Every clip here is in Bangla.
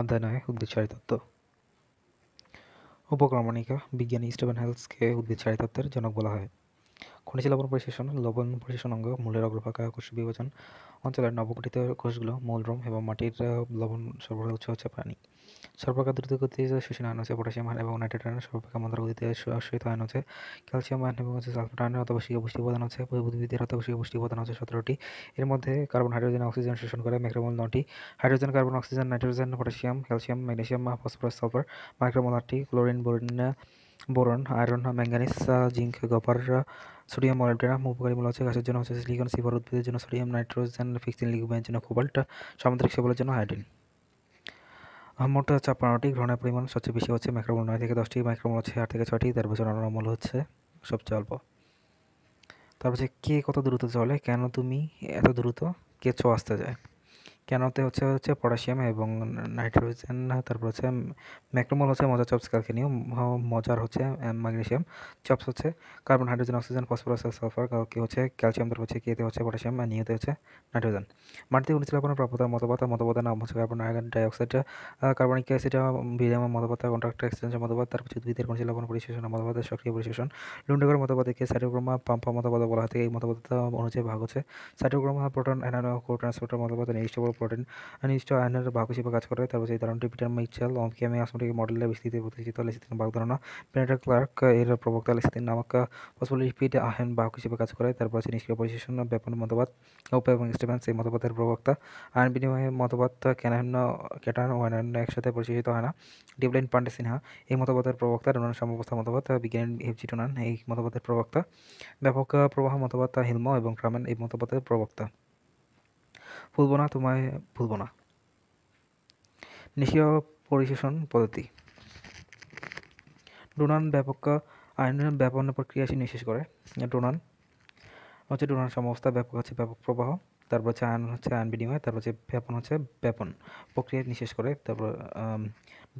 অধ্যায় নয় উদ্ভিদসারী তত্ত্ব উপক্রমণিকা বিজ্ঞানী স্টিভেন হেলসকে উদ্ভিদসারী তত্ত্বের জনক বলা হয় খনিজ লবণ পরিশেষণ লবণ পরিশেষণ অঙ্গ মূলের অগ্রভাগা কোষ বিভাজন অঞ্চলের নবগঠিত কোষগুলো মূলরম এবং মাটির লবণ সরবরাহ উৎস হচ্ছে প্রাণী সর্বপ্রকার দ্রুত গতিতে শোষণ আয়ন হচ্ছে পটাশিয়াম আয়ন এবং নাইট্রেট আয়ন সর্বাকার মন্দার গতিতে শোষিত আয়ন হচ্ছে ক্যালসিয়াম আয়ন এবং হচ্ছে সালফেট আয়ন অত্যাবশ্যক পুষ্টি উপাদান হচ্ছে উদ্ভিদের অত্যাবশ্যক পুষ্টি উপাদান হচ্ছে সতেরোটি এর মধ্যে কার্বন হাইড্রোজেন অক্সিজেন শোষণ করে ম্যাক্রোমল নটি hydrogen carbon oxygen nitrogen potassium calcium magnesium phosphorus sulphur মাইক্রোমোল আটটি chlorine boron boron iron manganese zinc copper sodium molybdenum উপকারী মূল আছে গাছের জন্য হচ্ছে সিলিকন সিভার উদ্ভিদের জন্য সোডিয়াম নাইট্রোজেন ফিক্সিন লিগুমের জন্য কোবাল্ট সামুদ্রিক সেবলের জন্য হাইড্রিন মোট হচ্ছে পনেরোটি গ্রহণের পরিমাণ সবচেয়ে বেশি হচ্ছে মাইক্রোমল নয় থেকে দশটি মাইক্রোমল হচ্ছে আট থেকে ছয়টি তার বছর অন্যান্য মূল হচ্ছে সবচেয়ে অল্প তারপর কে কত দ্রুত চলে কেন তুমি এত দ্রুত কে চো আসতে যায় কেনতে হচ্ছে হচ্ছে পটাশিয়াম এবং নাইট্রোজেন তারপর হচ্ছে ম্যাক্রোমল হচ্ছে মজার চপস ক্যালকেনিয়াম মজার হচ্ছে ম্যাগনেশিয়াম চপস হচ্ছে carbon hydrogen oxygen phosphorus sulphur কি হচ্ছে ক্যালসিয়াম তারপর হচ্ছে কেতে হচ্ছে পটাশিয়াম আর নিয়েতে হচ্ছে নাইট্রোজেন মাটিতে অনুশীলনের প্রাপ্যতা মতপাতা মতপাতা নাম হচ্ছে কার্বন ডাইঅক্সাইড কার্বনিক অ্যাসিড বিলিয়াম মতপাতা কন্ট্রাক্ট এক্সচেঞ্জ মতপাত তারপর হচ্ছে উদ্ভিদের অনুশীলন পরিশেষণ মতপাতের সক্রিয় পরিশেষণ লুন্ডগর মতপাতকে সাইটোক্রোমা পাম্পা মতপাতা বলা হয় এই মতপাতা অনুযায়ী ভাগ হচ্ছে সাইটোক্রোমা প্রোটন অ্যানানো কোট্রান্সপোর্টার মতপাতা নির্দিষ্ট ఇంపార్టెంట్ అని ఇష్టో ఆయన হিসেবে কাজ করে তারপর এই ধারণাটি পিটার মিচেল অঙ্কি আমি আসমেটিকে মডেলের বিস্তৃত প্রতিষ্ঠিত লেসিতিন বাক ধারণা পেনেটার ক্লার্ক এর প্রবক্তা লেসিতিন নামক পসিবল রিপিট আহেন বাহক হিসেবে কাজ করে তারপর সে নিষ্ক্রিয় পরিশেষণ ব্যাপন মতবাদ উপ এবং স্টিভেন্স এই মতবাদের প্রবক্তা আইন বিনিময়ে মতবাদ ক্যানাহ্ন ক্যাটান ও অন্যান্য একসাথে পরিচিত হয় না ডিভলাইন পান্ডে সিনহা এই মতবাদের প্রবক্তা রোনান সাম্যবস্থা মতবাদ বিজ্ঞানী হেফজি টোনান এই মতবাদের প্রবক্তা ব্যাপক প্রবাহ মতবাদ হিলম এবং ক্রামেন এই মতবাদের প্রবক্তা ভুলবো না তোমায় ভুলবো না নিষ্ক্রিয় পরিশোষণ পদ্ধতি ডোনান ব্যাপক আয়নের ব্যাপন প্রক্রিয়াশী নিঃশেষ করে ডোনান হচ্ছে ডোনান সমবস্থা ব্যাপক হচ্ছে ব্যাপক প্রবাহ তারপর হচ্ছে আয়ন হচ্ছে আয়ন বিনিময় তারপর হচ্ছে ব্যাপন হচ্ছে ব্যাপন প্রক্রিয়া নিঃশেষ করে তারপর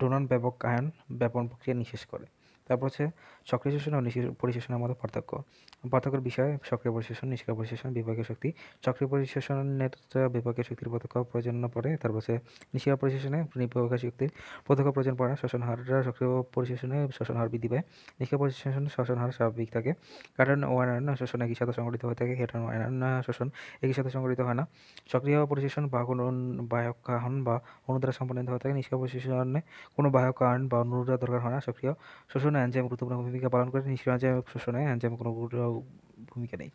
ডোনান ব্যাপক আয়ন ব্যাপন প্রক্রিয়া নিঃশেষ করে তারপর হচ্ছে সক্রিয় শোষণ ও পরিশোষণের মধ্যে পার্থক্য পতাকার বিষয়ে সক্রিয় পরিশেষণ নিষ্ক্রিয় পরিশেষণ বিভাগীয় শক্তি সক্রিয় পরিশেষণের বিভাগীয় শক্তির পতাকা প্রয়োজন পড়ে তার পাশে নিষ্ক্রিয় পরিশেষণে বিভাগীয় শক্তির পতাকা প্রয়োজন পড়ে শোষণ হার সক্রিয় পরিশেষণে শোষণ হার বৃদ্ধি পায় নিষ্ক্রিয় পরিশেষণ শোষণ হার স্বাভাবিক থাকে কারণ ওয়ানারনা শোষণ একই সাথে সংগঠিত হয়ে থাকে হেটার ওয়ানারনা শোষণ একই সাথে সংগঠিত হয় না সক্রিয় পরিশেষণ বা কোনো বাহক কারণ বা অনুদ্রা সম্পন্ন হয়ে থাকে নিষ্ক্রিয় পরিশেষণে কোনো বায়ক আহন বা অনুদ্রা দরকার হয় না সক্রিয় শোষণ এনজাইম গুরুত্বপূর্ণ ভূমিকা পালন করে নিষ্ক্রিয় এনজাইম শোষণে এনজাইম কোনো ভূমিকা নেই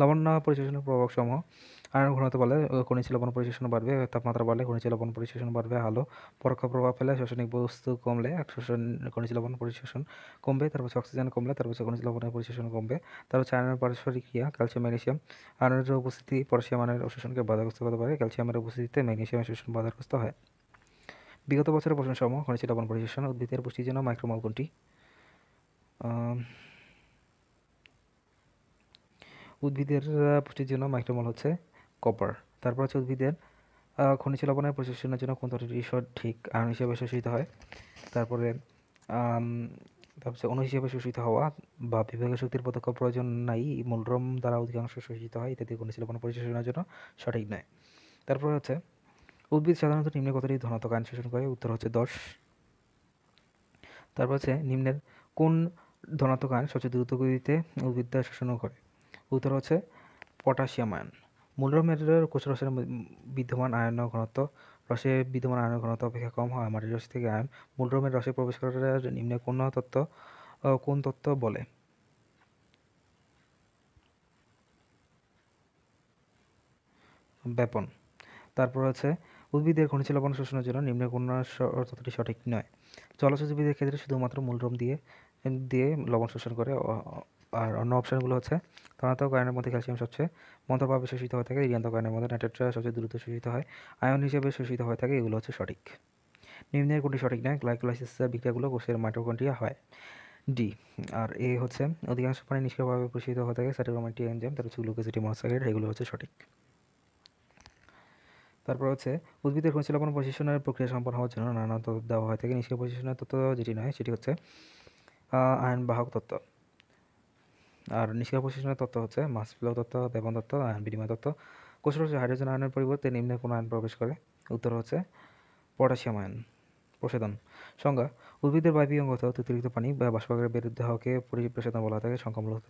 লবণ পরিশোষণের প্রভাবসমূহ আয়ন ঘনত্ব বলে খনিজ লবণ পরিশোষণ বাড়বে তাপমাত্রা বলে খনিজ লবণ পরিশোষণ বাড়বে আলো পরোক্ষ প্রভাব ফেলে শোষণিক বস্তু কমলে শোষণ খনিজ লবণ পরিশোষণ কমবে তারপর অক্সিজেন কমলে তারপর খনিজ লবণের পরিশোষণ কমবে তারপর আয়নের পারস্পরিক ক্রিয়া ক্যালসিয়াম ম্যাগনেশিয়াম আয়নের উপস্থিতি পটাশিয়াম আয়নের শোষণকে বাধাগ্রস্ত করতে পারে ক্যালসিয়ামের উপস্থিতিতে ম্যাগনেশিয়ামের শোষণ বাধাগ্রস্ত হয় বিগত বছরের প্রশ্ন সমূহ খনিজ লবণ পরিশোষণ উদ্ভিদের পুষ্টির জন্য মাইক্রোমাল কোনটি উদ্ভিদের পুষ্টির জন্য মাইক্রোমল হচ্ছে কপার তারপর হচ্ছে উদ্ভিদের খনিজ লবণের প্রশোষণের জন্য কোন ঈশ্বর ঠিক আয়ন হিসেবে শোষিত হয় তারপরে তারপর অনু হিসেবে শোষিত হওয়া বা বিভাগীয় শক্তির পদক্ষেপ প্রয়োজন নাই মূলরম দ্বারা অধিকাংশ শোষিত হয় ইত্যাদি খনিজ লবণ পরিশোষণের জন্য সঠিক নয় তারপরে হচ্ছে উদ্ভিদ সাধারণত নিম্নে কতটি ধনাত্মক আয়ন শোষণ করে উত্তর হচ্ছে দশ তারপর হচ্ছে নিম্নের কোন ধনাত্মক আয়ন সবচেয়ে দ্রুত গতিতে উদ্ভিদ দ্বারা শোষণ করে উত্তর হচ্ছে পটাশিয়াম আয়ন মূলরম এর কোষ রসের বিদ্যমান আয়ন ঘনত্ব রসে বিদ্যমান আয়ন ঘনত্ব অপেক্ষা কম হয় মাটির রস থেকে আয়ন মূল্যমের রসে প্রবেশ করার নিম্নে কোন তত্ত্ব কোন তত্ত্ব বলে ব্যাপন তারপর হচ্ছে উদ্ভিদের খনিজ লবণ শোষণের জন্য নিম্নে কোন তত্ত্বটি সঠিক নয় জলজ উদ্ভিদের ক্ষেত্রে শুধুমাত্র মূলরম দিয়ে দিয়ে লবণ শোষণ করে আর অন্য অপশানগুলো হচ্ছে ধনাত্মক আয়নের মধ্যে ক্যালসিয়াম সবচেয়ে মন্ত্রভাবে শোষিত হয়ে থাকে ঋণাত্মক আয়নের মধ্যে নাইট্রেট সবচেয়ে দ্রুত শোষিত হয় আয়ন হিসেবে শোষিত হয়ে থাকে এগুলো হচ্ছে সঠিক নিম্নের কোনটি সঠিক নয় গ্লাইকোলাইসিসের বিক্রিয়াগুলো কোষের মাইটোকন্ড্রিয়া হয় ডি আর এ হচ্ছে অধিকাংশ পানি নিষ্ক্রিয়ভাবে প্রসারিত হয়ে থাকে স্যাটোগ্রামাটি এনজাইম তার হচ্ছে গ্লুকোসিটি মনোসাইড এগুলো হচ্ছে সঠিক তারপর হচ্ছে উদ্ভিদের খনিশীলবন প্রশিক্ষণের প্রক্রিয়া সম্পন্ন হওয়ার জন্য নানা তথ্য দেওয়া হয় থাকে নিষ্ক্রিয় প্রশিক্ষণের তথ্য যেটি নয় সেটি হচ্ছে আয়ন বাহক তত্ত্ব আর নিষ্ক্রিয় প্রশাসনের তত্ত্ব হচ্ছে মাসফ্লো তত্ত্ব দেবন তত্ত্ব আয়ন বিনিময় তত্ত্ব কোষ হচ্ছে হাইড্রোজেন আয়নের পরিবর্তে নিম্নে কোন আয়ন প্রবেশ করে উত্তর হচ্ছে পটাশিয়াম আয়ন প্রশোধন সংজ্ঞা উদ্ভিদের অর্থাৎ অতিরিক্ত পানি বা বাষ্পাগারে বিরুদ্ধে হওয়াকে পরিপ্রেষেদন বলা থাকে সংখ্যামূলক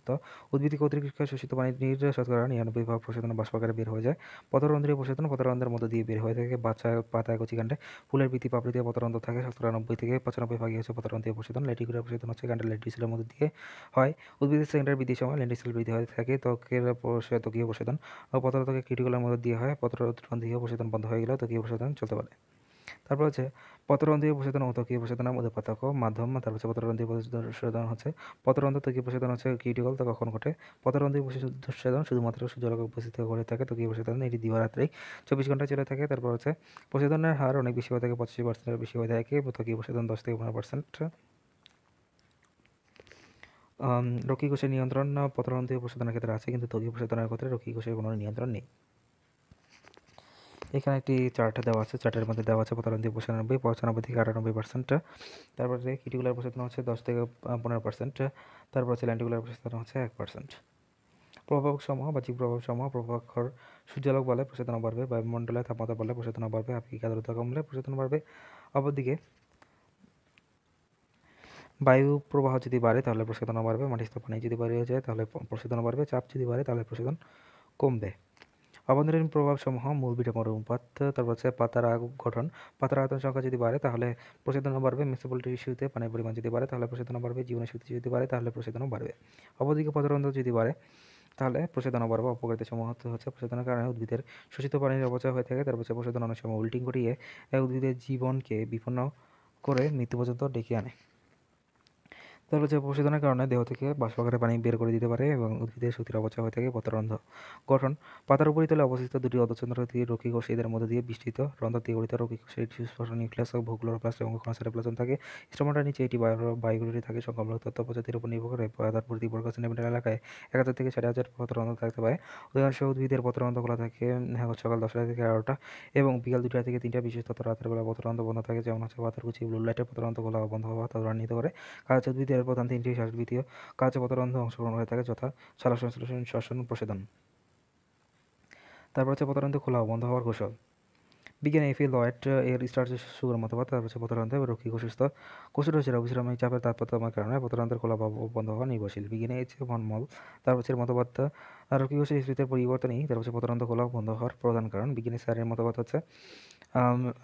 উদ্ভিদকে অতিরিক্ত শোষিত পানির শতকরা নিরানব্বই ভাগ প্রশোধন বাষ্পাকারে বের হয়ে যায় পতরন্ধ্রীয় প্রশোধন পতরন্ধ্রের মধ্য দিয়ে বের হয়ে থাকে বাচ্চা পাতা কচিকাণ্ডে ফুলের বৃত্তি পাপড়িতে পতরন্ধ্র থাকে শতকরা থেকে পঁচানব্বই ভাগই হচ্ছে পতরন্ধ্রীয় প্রশোধন লেটিকুলার প্রশোধন হচ্ছে কাণ্ডের লেটিসেলের মধ্যে দিয়ে হয় উদ্ভিদের সেকেন্ডার বৃদ্ধির সময় লেন্টিসেল বৃদ্ধি হয়ে থাকে ত্বকের ত্বকীয় প্রশোধন ও পতরত্বকে কিটিকুলার মধ্যে দিয়ে হয় পতরন্ধ্রীয় প্রশোধন বন্ধ হয়ে গেলে ত্বকীয় প্রশোধন চলতে পারে তারপর হচ্ছে পত্ররন্ধ্রী প্রচেতন অতকীয় প্রচেতনার মধ্যে পার্থক্য মাধ্যম তারপর হচ্ছে পত্ররন্ধ্রী প্রচেতন হচ্ছে পত্ররন্ধ্র তকীয় প্রসেদন হচ্ছে কিউটিকল তা কখন ঘটে পত্ররন্ধ্রী প্রচেতন শুধুমাত্র সূর্যলোক উপস্থিত ঘটে থাকে তকীয় প্রচেতন এটি দিবারাত্রি চব্বিশ ঘন্টা চলে থাকে তারপর হচ্ছে প্রসেদনের হার অনেক বেশি হয়ে থাকে পঁচাশি পার্সেন্টের বেশি হয়ে থাকে তকীয় প্রচেতন দশ থেকে পনেরো পার্সেন্ট রকি কোষের নিয়ন্ত্রণ পত্ররন্ধ্রী প্রচেতনের ক্ষেত্রে আছে কিন্তু তকীয় প্রচেতনের ক্ষেত্রে রকি কোষের কোনো নিয়ন্ত্রণ নেই এখানে একটি চার্ট দেওয়া আছে চার্টের মধ্যে দেওয়া আছে পঁচানব্বই পঁচানব্বই পঁচানব্বই থেকে আটানব্বই পার্সেন্ট তারপরে কিটিকুলার পার্সেন্ট হচ্ছে দশ থেকে পনেরো পার্সেন্ট তারপর হচ্ছে ল্যান্টিকুলার পার্সেন্ট হচ্ছে এক পার্সেন্ট প্রভাবক সমূহ জীব প্রভাব সমূহ প্রভাক্ষর সূর্যালোক বলে প্রচেতনা বাড়বে বায়ুমণ্ডলে তাপমাত্রা বলে প্রচেতনা বাড়বে আপনি আদ্রতা কমলে প্রচেতনা বাড়বে অপরদিকে বায়ু প্রবাহ যদি বাড়ে তাহলে প্রচেতনা বাড়বে মাটি স্থাপনে যদি বাড়িয়ে যায় তাহলে প্রচেতনা বাড়বে চাপ যদি বাড়ে তাহলে প্রচেতন কমবে অভ্যন্তরীণ প্রভাবসমূহ মূল বীটামর অনুপাত তারপর হচ্ছে পাতার গঠন পাতার আয়তন সংখ্যা যদি বাড়ে তাহলে প্রচেতনা বাড়বে মিউনিসিপ্যালিটি ইস্যুতে পানির পরিমাণ যদি বাড়ে তাহলে প্রচেতনা বাড়বে জীবনের শক্তি যদি বাড়ে তাহলে প্রচেতনা বাড়বে অবদিকে পদরন্ধ যদি বাড়ে তাহলে প্রচেতনা বাড়বে অপকারিতা সমূহ হচ্ছে প্রচেতনার কারণে উদ্ভিদের শোষিত পানির অপচয় হয়ে থাকে তারপর হচ্ছে অনেক সময় উল্টিং ঘটিয়ে উদ্ভিদের জীবনকে বিপন্ন করে মৃত্যু পর্যন্ত ডেকে আনে তাহলে হচ্ছে অপসিদনের কারণে দেহ থেকে বাষ্পাকারে পানি বের করে দিতে পারে এবং উদ্ভিদের সুতির অপচয় হয়ে থাকে পত্ররন্ধ্র গঠন পাতার উপরিতলে অবস্থিত দুটি অর্ধচন্দ্র দিয়ে রক্ষিকোষ এদের মধ্যে দিয়ে বিস্তৃত রন্ধ্র দিয়ে গঠিত রক্ষিকোষের টিস্পর্শ নিউক্লিয়াস ও ভোগ্লোরোপ্লাস্ট এবং কনসারোপ্লাজম থাকে স্টোমাটার নিচে এটি বায়ুগুলি থাকে সংক্রামক তথ্য প্রজাতির উপর নির্ভর করে পাতার প্রতি বর্গ সেন্টিমিটার এলাকায় এক হাজার থেকে সাড়ে হাজার পত্ররন্ধ্র থাকতে পারে অধিকাংশ উদ্ভিদের পত্ররন্ধ্র খোলা থাকে হ্যাঁ, সকাল দশটা থেকে এগারোটা এবং বিকাল দুটা থেকে তিনটা বিশেষ তত্ত্ব রাতের বেলা পত্ররন্ধ্র বন্ধ থাকে যেমন হচ্ছে পাতার কুচি ব্লু লাইটের পত্ররন্ধ্র খোলা বন্ধ হওয়া তা ত্বরান্বিত করে কাজ উদ্ভিদের তাদের প্রধান তিনটি শ্বাসবৃত্তীয় কাজ অন্ধ অংশগ্রহণ হয়ে থাকে যথা সারা সংশ্লেষণ শ্বসন প্রসেদন তারপর হচ্ছে প্রতারণ খোলা বন্ধ হওয়ার কৌশল বিজ্ঞানী এফি লয়েট এর স্টার্চ সুগার মতবাদ তার হচ্ছে পতরান্তে রক্ষী ঘোষিত কোষের হচ্ছে রবিশ্রমিক চাপের তাৎপর্যতার কারণে পতরান্তের খোলা বন্ধ হওয়া নির্ভরশীল বিজ্ঞানী এইচ মনমল তার হচ্ছে মতবাদ রক্ষী ঘোষের স্থিতির পরিবর্তনই তার হচ্ছে পতরান্ত খোলা বন্ধ হওয়ার প্রধান কারণ বিজ্ঞানী স্যারের মতবাদ হচ্ছে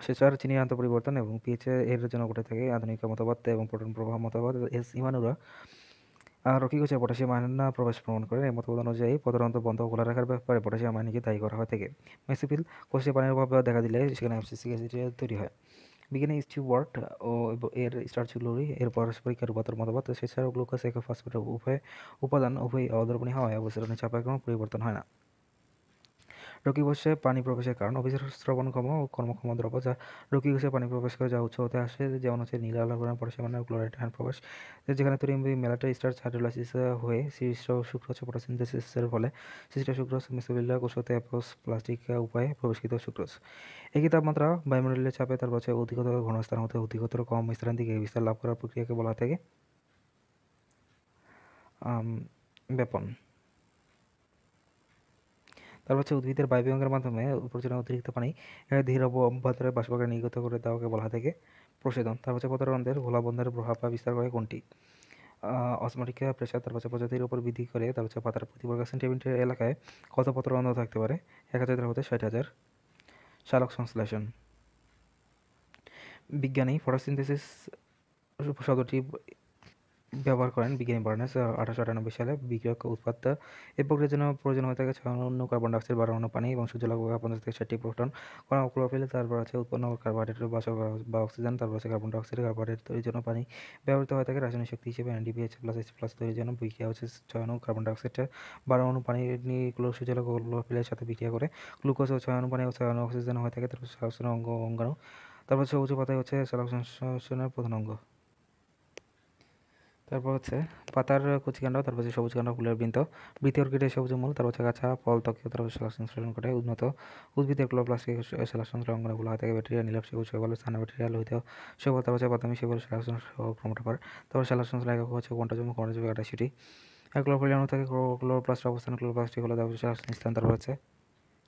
সেচার চিনি আন্ত পরিবর্তন এবং পিএইচ এর জন্য ঘটে থাকে আধুনিক মতবাদ এবং প্রোটন প্রবাহ মতবাদ এস ইমানুরা করছে পটাশিয়াম আয়ন না প্রবেশ প্রমাণ করেন এই মতবাদ অনুযায়ী পদতন্ত্র বন্ধ খোলা রাখার ব্যাপারে পটাশিয়াম আয়নকে দায়ী করা হয় থাকে মেসোফিল কোষে পানির অভাব দেখা দিলে সেখানে অ্যাসিডিটি তৈরি হয় বিজ্ঞানী স্টিওয়ার্ট ও এর স্টার্চুলোরি এর পারস্পরিক রূপান্তর মতবাদ সেছাড়াও গ্লুকোজ এক ফসফেট উভয় উপাদান উভয় অদ্রবণী হওয়ায় চাপে কোনো পরিবর্তন হয় না রোগী বসে পানি প্রবেশের কারণ অভিসার শ্রবণক্ষম ও কর্মক্ষম দ্রব যা রোগী বসে পানি প্রবেশ করে যা উচ্চ হতে আসে যেমন হচ্ছে নীল আলোকরণ মানে ক্লোরাইড হ্যান্ড প্রবেশ যেখানে তৈরি মেলাটা স্টার হাইড্রোলাইসিস হয়ে সৃষ্ট শুক্র হচ্ছে পটাসিনথেসিসের ফলে সৃষ্ট শুক্র মেসোবিল্লা কোষতে প্লাস্টিক উপায়ে প্রবেশকৃত শুক্রোজ একই তাপমাত্রা বায়ুমণ্ডলের চাপে তার পাশে অধিকতর ঘনস্থান হতে অধিকতর কম স্থান দিকে বিস্তার লাভ করার প্রক্রিয়াকে বলা থাকে ব্যাপন তারপর হচ্ছে উদ্ভিদের বায়বীয়ঙ্গের মাধ্যমে প্রচুর অতিরিক্ত পানি ধীর অভ্যন্তরে বাষ্পকে নির্গত করে দেওয়াকে বলা থেকে প্রসেদন তারপর হচ্ছে পদারন্ধের ঘোলাবন্ধের প্রভাব বা বিস্তার করে কোনটি অসমাটিকা প্রেশার তারপর হচ্ছে প্রজাতির উপর বৃদ্ধি করে তারপর হচ্ছে পাতার প্রতি বর্গ সেন্টিমিটার এলাকায় কত পত্রবন্ধ অন্ধ থাকতে পারে এক হাজার হতে ষাট হাজার শালক সংশ্লেষণ বিজ্ঞানী ফটোসিনথেসিস শব্দটি ব্যবহার করেন বিজ্ঞানী বার্নেস আঠারোশো আটানব্বই সালে বিক্রিয়ক উৎপাদ এই প্রক্রিয়ার জন্য প্রয়োজন হয়ে থাকে ছায়ান্ন কার্বন ডাইঅক্সাইড বাড়ানো পানি এবং সূর্যলোক পঞ্চাশ থেকে ষাটটি প্রোটন কণা ক্লোরোফিল তারপর আছে উৎপন্ন কার্বোহাইড্রেট বা অক্সিজেন তারপর আছে কার্বন ডাইঅক্সাইড কার্বোহাইড্রেট তৈরির জন্য পানি ব্যবহৃত হয়ে থাকে রাসায়নিক শক্তি হিসেবে এনডিপিএইচ প্লাস এইচ প্লাস তৈরির জন্য বিক্রিয়া হচ্ছে অনু কার্বন ডাইঅক্সাইড বাড়ানো পানি ক্লোর সূর্যলোক ক্লোরোফিলের সাথে বিক্রিয়া করে গ্লুকোজ ও অনু পানি ও অনু অক্সিজেন হয়ে থাকে তারপর অঙ্গ অঙ্গাণু তারপর সবুজ পাতায় হচ্ছে সালোকসংশ্লেষণের প্রধান অঙ্গ তারপর হচ্ছে পাতার কুচিকাণ্ড তারপর হচ্ছে সবুজ কাণ্ড ফুলের বৃন্ত বৃত্তি অর্কিডে সবুজ মূল তারপর হচ্ছে গাছা ফল ত্বকীয় তারপর সেলাক সংশ্লেষণ করে উন্নত উদ্ভিদের ক্লো প্লাস্টিক সেলাক সংক্রমণ গুলো থাকে ব্যাটেরিয়া নীলাপ সেগুলো সেগুলো স্থান ব্যাটেরিয়া লোহিত সেগুলো তারপর হচ্ছে বাদামি সেগুলো সেলাক সংশ্লেষণ করে তারপর সেলাক সংশ্লেষণ কোনটা হচ্ছে কোনটাজম কোনটাজম আটাশিটি ক্লোরোফিল অণু থাকে ক্লোরোপ্লাস্ট অবস্থান ক্লোরোপ্লাস্টিক হলো তারপর সেলাক স্থান তারপর হচ্ছে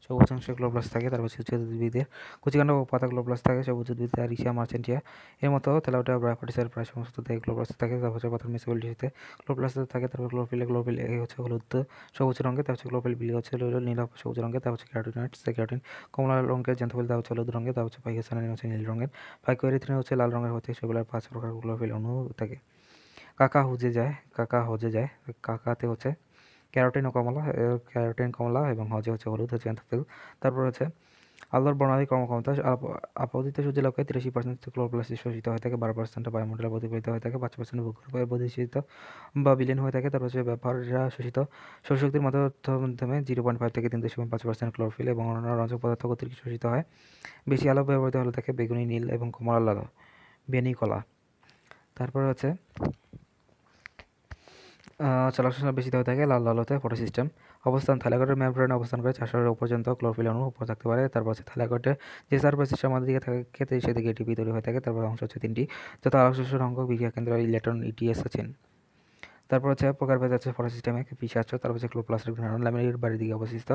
সবুজ অংশে ক্লোপ্লাস থাকে তার পাশে উদ্ভিদের কুচিকাণ্ড ও পাতা ক্লোপ্লাস থাকে সবুজ উদ্ভিদ ইসিয়া মার্চেন্টিয়া এর মতো তেলাউটা ব্রাফাটিসার প্রায় সমস্ত দেয় ক্লোপ্লাস থাকে তার পাশে পাতার মিসিবিলিটিতে ক্লোপ্লাস থাকে তারপর ক্লোপিলে ক্লোপিল এ হচ্ছে হলুদ সবুজ রঙের তারপর হচ্ছে ক্লোপিল বিলি হচ্ছে নীল সবুজ রঙের তার হচ্ছে ক্যারোটিনয়েড সে ক্যারোটিন কমলা রঙের জেন্থফিল তার হচ্ছে হলুদ রঙের তার হচ্ছে পাইকেসানানি হচ্ছে নীল রঙের পাইকোয়েরিথ্রিন হচ্ছে লাল রঙের হচ্ছে সেগুলোর পাঁচ প্রকার ক্লোপিল অণু থাকে কাকা হুজে যায় কাকা হজে যায় কাকাতে হচ্ছে ক্যারোটিন ও কমলা ক্যারোটিন কমলা এবং হজে হচ্ছে হলুদ হচ্ছে অ্যান্থোফিল তারপর হচ্ছে আলোর বর্ণালী কর্মক্ষমতা সূর্যের লক্ষ্যে তিরিশি পার্সেন্ট ক্লোরোপ্লাস্টে শোষিত হয়ে থাকে বারো পার্সেন্ট বায়ুমণ্ডলে প্রতিফলিত হয়ে থাকে পাঁচ পার্সেন্ট ভূগর্ভে প্রতিষ্ঠিত বা বিলীন হয়ে থাকে তারপর হচ্ছে ব্যবহাররা শোষিত সৌরশক্তির মাধ্যমে জিরো পয়েন্ট ফাইভ থেকে তিন দশমিক পাঁচ পার্সেন্ট ক্লোরোফিল এবং অন্যান্য রঞ্জক পদার্থ অতিরিক্ত শোষিত হয় বেশি আলো ব্যবহৃত হলে থাকে বেগুনি নীল এবং কমলা লাল বেনি কলা তারপর হচ্ছে চলাচল বেশি হয়ে থাকে লাল লাল হতে ফটো সিস্টেম অবস্থান থালাকটের মেমব্রেন অবস্থান করে চারশোর পর্যন্ত ক্লোরফিল অনু উপর থাকতে পারে তারপর হচ্ছে থালাকটে যে সার্ভার সিস্টেম আমাদের দিকে থাকে সেদিকে এটিপি তৈরি হয়ে থাকে তারপর অংশ হচ্ছে তিনটি যত আলোচ্য শোষণ অঙ্ক বিক্রিয়া কেন্দ্র ইলেকট্রন ইটিএস আছেন তারপর হচ্ছে ভেদ আছে সিস্টেমে পি আছে তারপর হচ্ছে ক্লোপ্লাস্টিক ল্যামিনেটেড বাড়ির দিকে অবস্থিত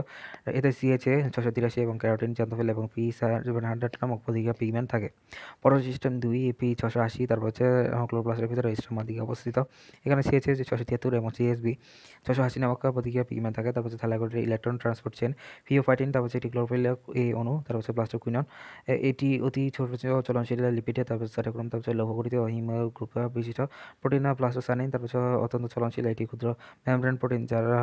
এতে সিএচএ ছশো তিরাশি এবং ক্যারোটিন চান্দফেল এবং পি হান্ড্রেড নামক অধিকা পিগমেন্ট থাকে সিস্টেম দুই পি ছশো আশি তারপর হচ্ছে ক্লোপ্লাস্টের ভিতরে স্টোমার দিকে অবস্থিত এখানে যে ছশো তিয়াত্তর এবং সিএসবি ছশো আশি নামক প্রতিক্রিয়া পিগমেন্ট থাকে তারপর হচ্ছে থালাগোডের electron transport chain pheophytin তারপর হচ্ছে ক্লোরোফিল এ অনু তারপর হচ্ছে কুইনন এটি অতি ছোট চলনশীল লিপিডে তারপর হচ্ছে তারপর হচ্ছে লৌহগঠিত বিশিষ্ট প্রোটিন প্লাস্টোসানিন তারপর হচ্ছে অত্যন্ত অঙ্গ চলনশীল এটি ক্ষুদ্র মেমব্রেন প্রোটিন যারা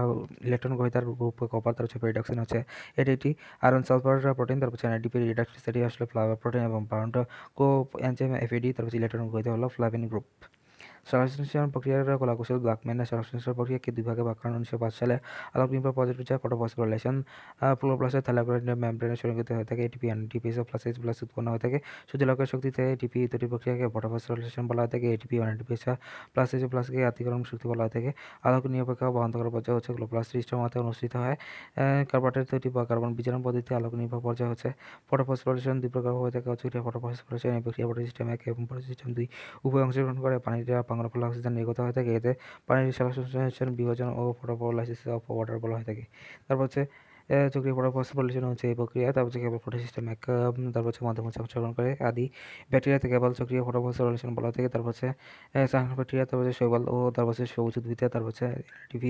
ইলেকট্রন গ্রহী তার কপার তার হচ্ছে রিডাকশন আছে এটি একটি আয়রন সালফার প্রোটিন তার হচ্ছে এনডিপি সেটি এটি আসলে ফ্লাভার প্রোটিন এবং বাউন্ড কো এনজাইম এফএডি তার হচ্ছে ইলেকট্রন গ্রহীতা হলো ফ্লাভিন গ্রুপ সরাসরিশন मिश्रण प्रक्रिया को लागू स्वरूप ब्लॉकमेन ने संरक्षण मिश्रण प्रक्रिया के সালে আলোক নির্ভর পজিটিভ যা রিলেশন ক্লোরোপ্লাস্টের থ্যালাকোরিডের মেমব্রেনে সুরক্ষিত হয়ে থাকে ATP and DPS of plus plus উৎপন্ন হয়ে থাকে সূর্যালোকের শক্তিতে এটিপি তৈরি প্রক্রিয়াকে রিলেশন বলা হয়ে থাকে ATP and DPS plus H প্লাসকে আত্মীকরণ শক্তি বলা হয়ে থাকে আলোক নিরপেক্ষ করার পর্যায় হচ্ছে সিস্টেম মতে অনুষ্ঠিত হয় কার্বাটের তৈরি বা কার্বন বিজারণ পদ্ধতি আলোক নির্ভর পর্যায় হচ্ছে ফটোফসফোরাইলেশন দুই প্রকার হয়ে থাকে হচ্ছে ফটোফসফোরাইলেশন এই প্রক্রিয়া সিস্টেম এক এবং ফটোসিস্টেম দুই উভয় অংশগ্রহণ করে পানিটা বাংলা পলিলাইসিস দ্বারা নির্গত হয়ে থাকে এতে পানির সালফেশন বিভাজন ও ফটোফল ফটোপলাইসিস অফ ওয়াটার বলা হয়ে থাকে তারপর হচ্ছে চোখে পড়া পলিউশন হচ্ছে এই প্রক্রিয়া তারপর কেবল ফটো সিস্টেম এক তারপর হচ্ছে মাধ্যমে অংশগ্রহণ করে আদি ব্যাকটেরিয়াতে কেবল চোখে পড়া পলিউশন বলা থেকে তারপর হচ্ছে সাংহার ব্যাকটেরিয়া তারপর হচ্ছে শৈবাল ও তারপর হচ্ছে সবুজ উদ্ভিদে তারপর হচ্ছে টিভি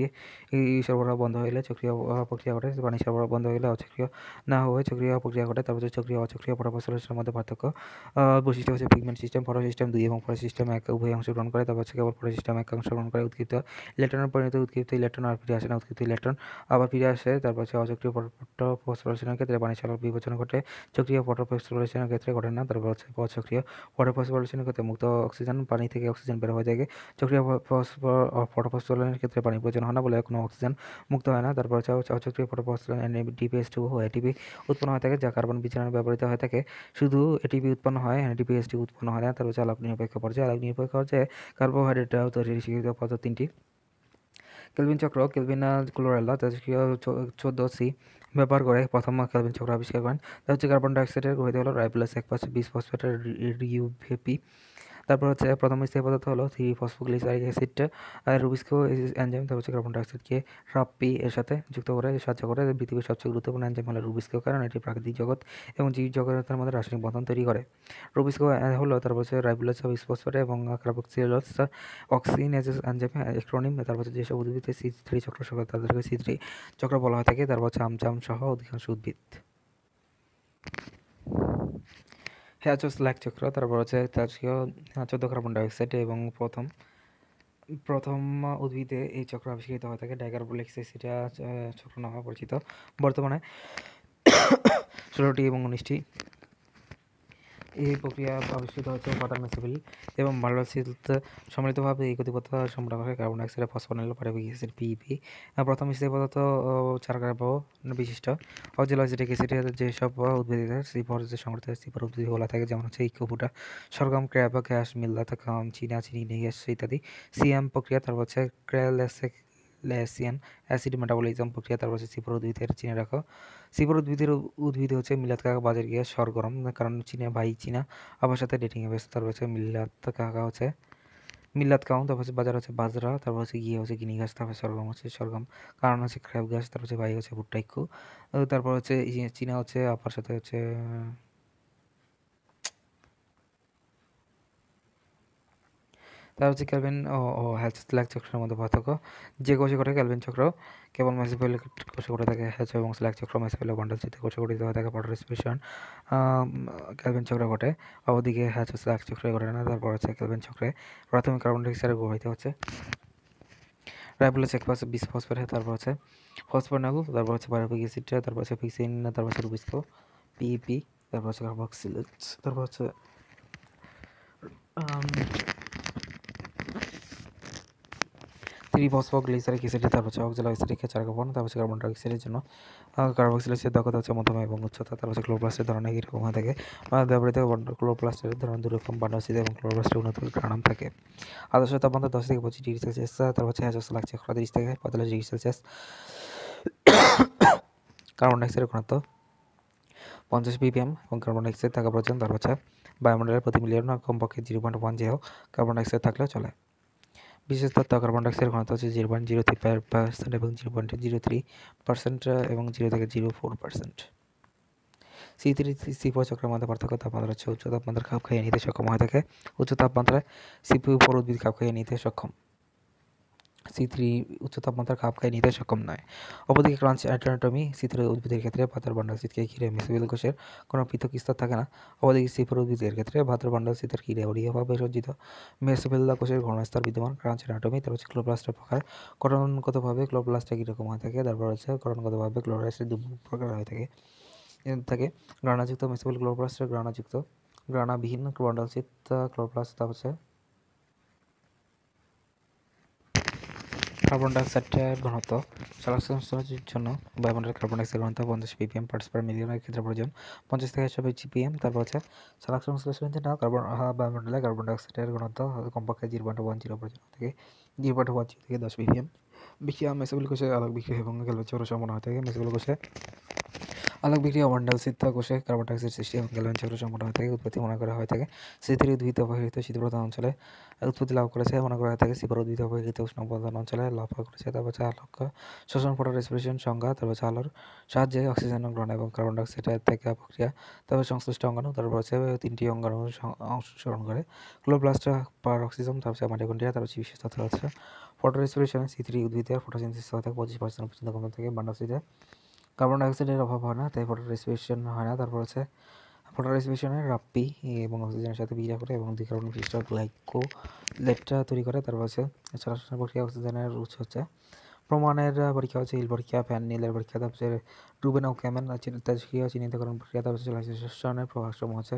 এই সরবরাহ বন্ধ হইলে চক্রিয় প্রক্রিয়া ঘটে পানি সরবরাহ বন্ধ হইলে অচক্রিয় না হয়ে চক্রিয় প্রক্রিয়া ঘটে তারপর হচ্ছে চক্রিয় অচক্রিয় ফটো পলিউশনের মধ্যে পার্থক্য বৈশিষ্ট্য হচ্ছে পিগমেন্ট সিস্টেম ফটো সিস্টেম দুই এবং ফটো সিস্টেম এক উভয় অংশগ্রহণ করে তারপর হচ্ছে কেবল ফটো সিস্টেম এক অংশগ্রহণ করে উদ্দীপ্ত ইলেকট্রনের পরিণত উদ্দীপ্ত ইলেকট্রন আর ফিরে আসে না উদ্দীপ্ত ইলেকট্রন আবার ফিরে আসে তারপর হচ্ছে অচক্রিয় চক্রীয় পট প্রস্ফুলেশনের ক্ষেত্রে চালক বিবেচনা ঘটে চক্রীয় পট প্রস্ফুলেশনের ক্ষেত্রে ঘটে না তারপর হচ্ছে চক্রীয় পট পরিচালনার ক্ষেত্রে মুক্ত অক্সিজেন পানি থেকে অক্সিজেন বের হয়ে থাকে চক্রীয় পট পরিচালনার ক্ষেত্রে পানি প্রয়োজন হয় না বলে কোনো অক্সিজেন মুক্ত হয় না তারপর হচ্ছে অচক্রীয় পট প্রস্ফুলন এনএডিপিএস টু ও এটিপি উৎপন্ন হয়ে থাকে যা কার্বন বিচ্ছিন্ন ব্যবহৃত হয়ে থাকে শুধু এটিপি উৎপন্ন হয় এনএডিপিএস টি উৎপন্ন হয় না তারপর চালক নিরপেক্ষ পর্যায়ে আলোক নিরপেক্ষ পর্যায়ে কার্বোহাইড্রেট তৈরি স্বীকৃত পদার্থ তিনটি কেলভিন চক্র কেলভিনা ক্লোরাল্লা তেজস্ক্রিয় চোদ্দ সি ব্যবহার করে প্রথম কেলভিন চক্র আবিষ্কার করেন তা হচ্ছে কার্বন ডাইঅক্সাইডের গ্রহিত হলো রাইপ্লাস এক পাশে বিশ ফসফেটের ইউভিপি তারপর হচ্ছে প্রথম স্থায়ী পদার্থ হলো থ্রি ফসফোগ্লিসারিক অ্যাসিডটা আর রুবিস্কো এনজাইম তারপর হচ্ছে কার্বন ডাইঅক্সাইডকে রাপ্পি এর সাথে যুক্ত করে সাহায্য করে পৃথিবীর সবচেয়ে গুরুত্বপূর্ণ এনজাইম হলো রুবিসকো কারণ এটি প্রাকৃতিক জগৎ এবং জীব জগতের মধ্যে রাসায়নিক বন্ধন তৈরি করে রুবিস্কো হলো তারপর হচ্ছে রাইবুলাস অফ স্পোসফেট এবং কার্বক্সিলস অক্সিনেজেস এনজাইম হ্যাঁ, একরোনিম তারপর হচ্ছে যেসব উদ্ভিদে সি থ্রি চক্র সকল তাদেরকে সি থ্রি চক্র বলা হয়ে থাকে তারপর হচ্ছে আমজাম সহ অধিকাংশ উদ্ভিদ থ্যাচস লাইক চক্র তারপর হচ্ছে থ্যাচীয় চোদ্দ কার্বন ডাইঅক্সাইড এবং প্রথম প্রথম উদ্ভিদে এই চক্র আবিষ্কৃত হয়ে থাকে ডাইকার্বলিক সেটা চক্র নামে পরিচিত বর্তমানে ষোলোটি এবং উনিশটি এই প্রক্রিয়া আবিষ্কৃত হচ্ছে ওয়াটার মেসিবিল এবং বায়োলজিত সম্মিলিতভাবে এই গতিপথ করে carbon dioxide phosphoenolpyruvic acid PEP e প্রথম স্থায়ী পদার্থ চার বিশিষ্ট অজেলজিটিক অ্যাসিডের যেসব উদ্ভিদ সিপর যে সংগঠিত সিপর উদ্ভিদ হলা থাকে যেমন হচ্ছে ইকোপুটা সরগম ক্র্যাব গ্যাস মিল্লা থাকা চিনা চিনি নেগেস ইত্যাদি সিএম প্রক্রিয়া তারপর হচ্ছে ক্রেলেসেক ল্যাসিয়ান অ্যাসিড মেটাবলিজম প্রক্রিয়া তারপর হচ্ছে উদ্ভিদ উদ্ভিদের চিনে রাখো সিপুর উদ্ভিদের উদ্ভিদ হচ্ছে মিলাত কাকা বাজার গিয়ে সরগরম কারণ চীনে ভাই চীনা আবার সাথে ডেটিংয়ে ব্যস্ত তারপর হচ্ছে মিল্লাত কাকা হচ্ছে মিল্লাত কাউন তারপর হচ্ছে বাজার হচ্ছে বাজরা তারপর হচ্ছে গিয়ে হচ্ছে গিনি গাছ তারপর সরগম হচ্ছে সরগম কারণ হচ্ছে খ্র্যাপ গাছ তারপর হচ্ছে ভাই হচ্ছে ভুট্টাইকু তারপর হচ্ছে চীনা হচ্ছে আপার সাথে হচ্ছে তারা হচ্ছে ক্যালভিন ও ও চক্রের মধ্যে পার্থক্য যে কোষে ক্যালভিন চক্র কেবল মেসিফেল কোষে ঘটে থাকে হ্যাচ এবং স্ল্যাক চক্র মেসিফেল বন্ডলচিত কোষে গঠিত হয় থাকে স্পেশন ক্যালভিন চক্র ঘটে অবদিকে হ্যাচ স্ল্যাক চক্রে ঘটে না তারপর হচ্ছে ক্যালভিন চক্রে প্রাথমিক কার্বন ডাইঅক্সাইডের গ্রহিত হচ্ছে রাইবোলাস এক পাশে বিশ ফসফেট হয় তারপর হচ্ছে ফসফোনাল তারপর হচ্ছে বায়োপিক অ্যাসিড তারপর হচ্ছে ফিক্সিন তারপর হচ্ছে রুবিস্ক পিপি e তারপর হচ্ছে কার্বক্সিলেট তারপর হচ্ছে um, থ্রি ফসফোগ্লিসারিক অ্যাসিড তারপর হচ্ছে অক্সিলার অ্যাসিডিকে চার কার্বন তারপর হচ্ছে কার্বন ডাইঅক্সাইডের জন্য কার্বক্সিল অ্যাসিড দক্ষতা হচ্ছে মধ্যম এবং উচ্চতা তারপর হচ্ছে ক্লোরোপ্লাস্টের ধরন একই রকম হয়ে থাকে মানে ব্যবহৃত ক্লোরোপ্লাস্টের ধরন দুই রকম বান্ডোসিড এবং ক্লোরোপ্লাস্টের উন্নত নাম থাকে আদর্শ তাপমাত্রা দশ থেকে পঁচিশ ডিগ্রি সেলসিয়াস তারপর হচ্ছে হ্যাঁ লাগছে খরা তিরিশ থেকে পঁয়তাল্লিশ ডিগ্রি সেলসিয়াস কার্বন ডাইঅক্সাইডের ঘনত্ব পঞ্চাশ বিপিএম এবং কার্বন ডাইঅক্সাইড থাকা পর্যন্ত তারপর হচ্ছে বায়ুমণ্ডলের প্রতি মিলিয়ন কমপক্ষে জিরো পয়েন্ট ওয়ান জিও কার্বন ডাইঅক্সাইড থাকলেও চলে বিশেষ তথ্য কার্বন ডাইঅক্সাইড ঘনত্ব হচ্ছে zero point zero three five percent এবং zero point zero three percent এবং জিরো থেকে zero four percent C three C four চক্রের মধ্যে পার্থক্য তাপমাত্রা হচ্ছে উচ্চ তাপমাত্রা খাপ খাইয়ে নিতে সক্ষম হয়ে থাকে উচ্চ তাপমাত্রায় সিপি ফোর উদ্ভিদ খাপ খাইয়ে নিতে সক্ষম সি থ্রি উচ্চ তাপমাত্রার খাপ খাই নিতে সক্ষম নয় অপরদিকে ক্রাঞ্চ অ্যাট্রানটমি সি থ্রি উদ্ভিদের ক্ষেত্রে ভাতার ভান্ডারসিতকে ঘিরে মেসোবিল কোষের কোনো পৃথক স্তর থাকে না অপরদিকে সি ফোর উদ্ভিদের ক্ষেত্রে ভাতার ভান্ডারসিতের ঘিরে অরীয়ভাবে সজ্জিত মেসোবিল্লা কোষের ঘন স্তর বিদ্যমান ক্রাঞ্চ অ্যাট্রানটমি তার হচ্ছে ক্লোপ্লাস্টের প্রকার করণগতভাবে ক্লোপ্লাস্টার কীরকম হয়ে থাকে তারপর হচ্ছে করণগতভাবে ক্লোরাইসের দু প্রকার হয়ে থাকে থাকে গ্রানাযুক্ত মেসোবিল ক্লোপ্লাস্টের গ্রানাযুক্ত গ্রানাবিহীন ক্লোডালসিত ক্লোপ্লাস্ট হচ্ছে কার্বন ডাইঅক্সাইডের ঘনত্ব সালাকসংশ্লেষের জন্য বায়ুমণ্ডলের কার্বন ডাইঅক্সাইড ঘনত্ব পঞ্চাশ পিপিএম পার্টস পার মিলিয়নের ক্ষেত্রে প্রয়োজন পঞ্চাশ থেকে একশো পিপিএম তারপর হচ্ছে সালাকসংশ্লেষের জন্য কার্বন বায়ুমণ্ডলে কার্বন ডাইঅক্সাইডের ঘনত্ব কমপক্ষে জিরো পয়েন্ট ওয়ান জিরো পর্যন্ত থেকে জিরো পয়েন্ট ওয়ান জিরো থেকে দশ পিপিএম বিক্রিয়া মেসেগুলি কোষে আলোক বিক্রিয়া এবং গেল চৌর হয়ে থাকে মেসেগুলি কোষে আলোক বিক্রিয়া সিদ্ধ কোষে কার্বন ডাইঅক্সাইড সৃষ্টি এবং গ্যালোন চক্র সম্পূর্ণ হয়ে থাকে উৎপত্তি মনে করা হয়ে থাকে স্থিতির উদ্ভিদ অবহিত শীতপ্রধান অঞ্চলে উৎপত্তি লাভ করেছে মনে করা হয়ে থাকে শিবর উদ্ভিদ অবহিত উষ্ণপ্রধান অঞ্চলে লাভ করেছে তারপর হচ্ছে আলোক শোষণ ফটো রেসপিরেশন সংজ্ঞা তারপর হচ্ছে আলোর সাহায্যে অক্সিজেন গ্রহণ এবং কার্বন ডাইঅক্সাইড থেকে প্রক্রিয়া তারপর সংশ্লিষ্ট অঙ্গাণু তারপর হচ্ছে তিনটি অঙ্গাণু অংশগ্রহণ করে ক্লোপ্লাস্ট পার অক্সিজম তারপর হচ্ছে মাইটোকন্ড্রিয়া তারপর হচ্ছে বিশেষ তথ্য হচ্ছে ফটো রেসপিরেশনে সি থ্রি উদ্ভিদের ফটোসিনথেসিস থাকে পঁচিশ পার্সেন্ট পর্যন্ত কমে থাকে কার্বন ডাইঅক্সাইডের অভাব হয় না তাই ফটোরেসপিরেশন হয় না তারপর হচ্ছে ফটোরেসপিরেশনে রাপ্পি এবং অক্সিজেনের সাথে বিক্রিয়া করে এবং দুই কার্বন বিশিষ্ট গ্লাইকো লেটটা তৈরি করে তারপর হচ্ছে চলাচলের প্রক্রিয়া অক্সিজেনের উৎস হচ্ছে প্রমাণের পরীক্ষা হচ্ছে ইল পরীক্ষা ফ্যান নীলের পরীক্ষা তারপর রুবেন ও ক্যামেন চিহ্নিতকরণ প্রক্রিয়া তারপর চলাচলের প্রভাব হচ্ছে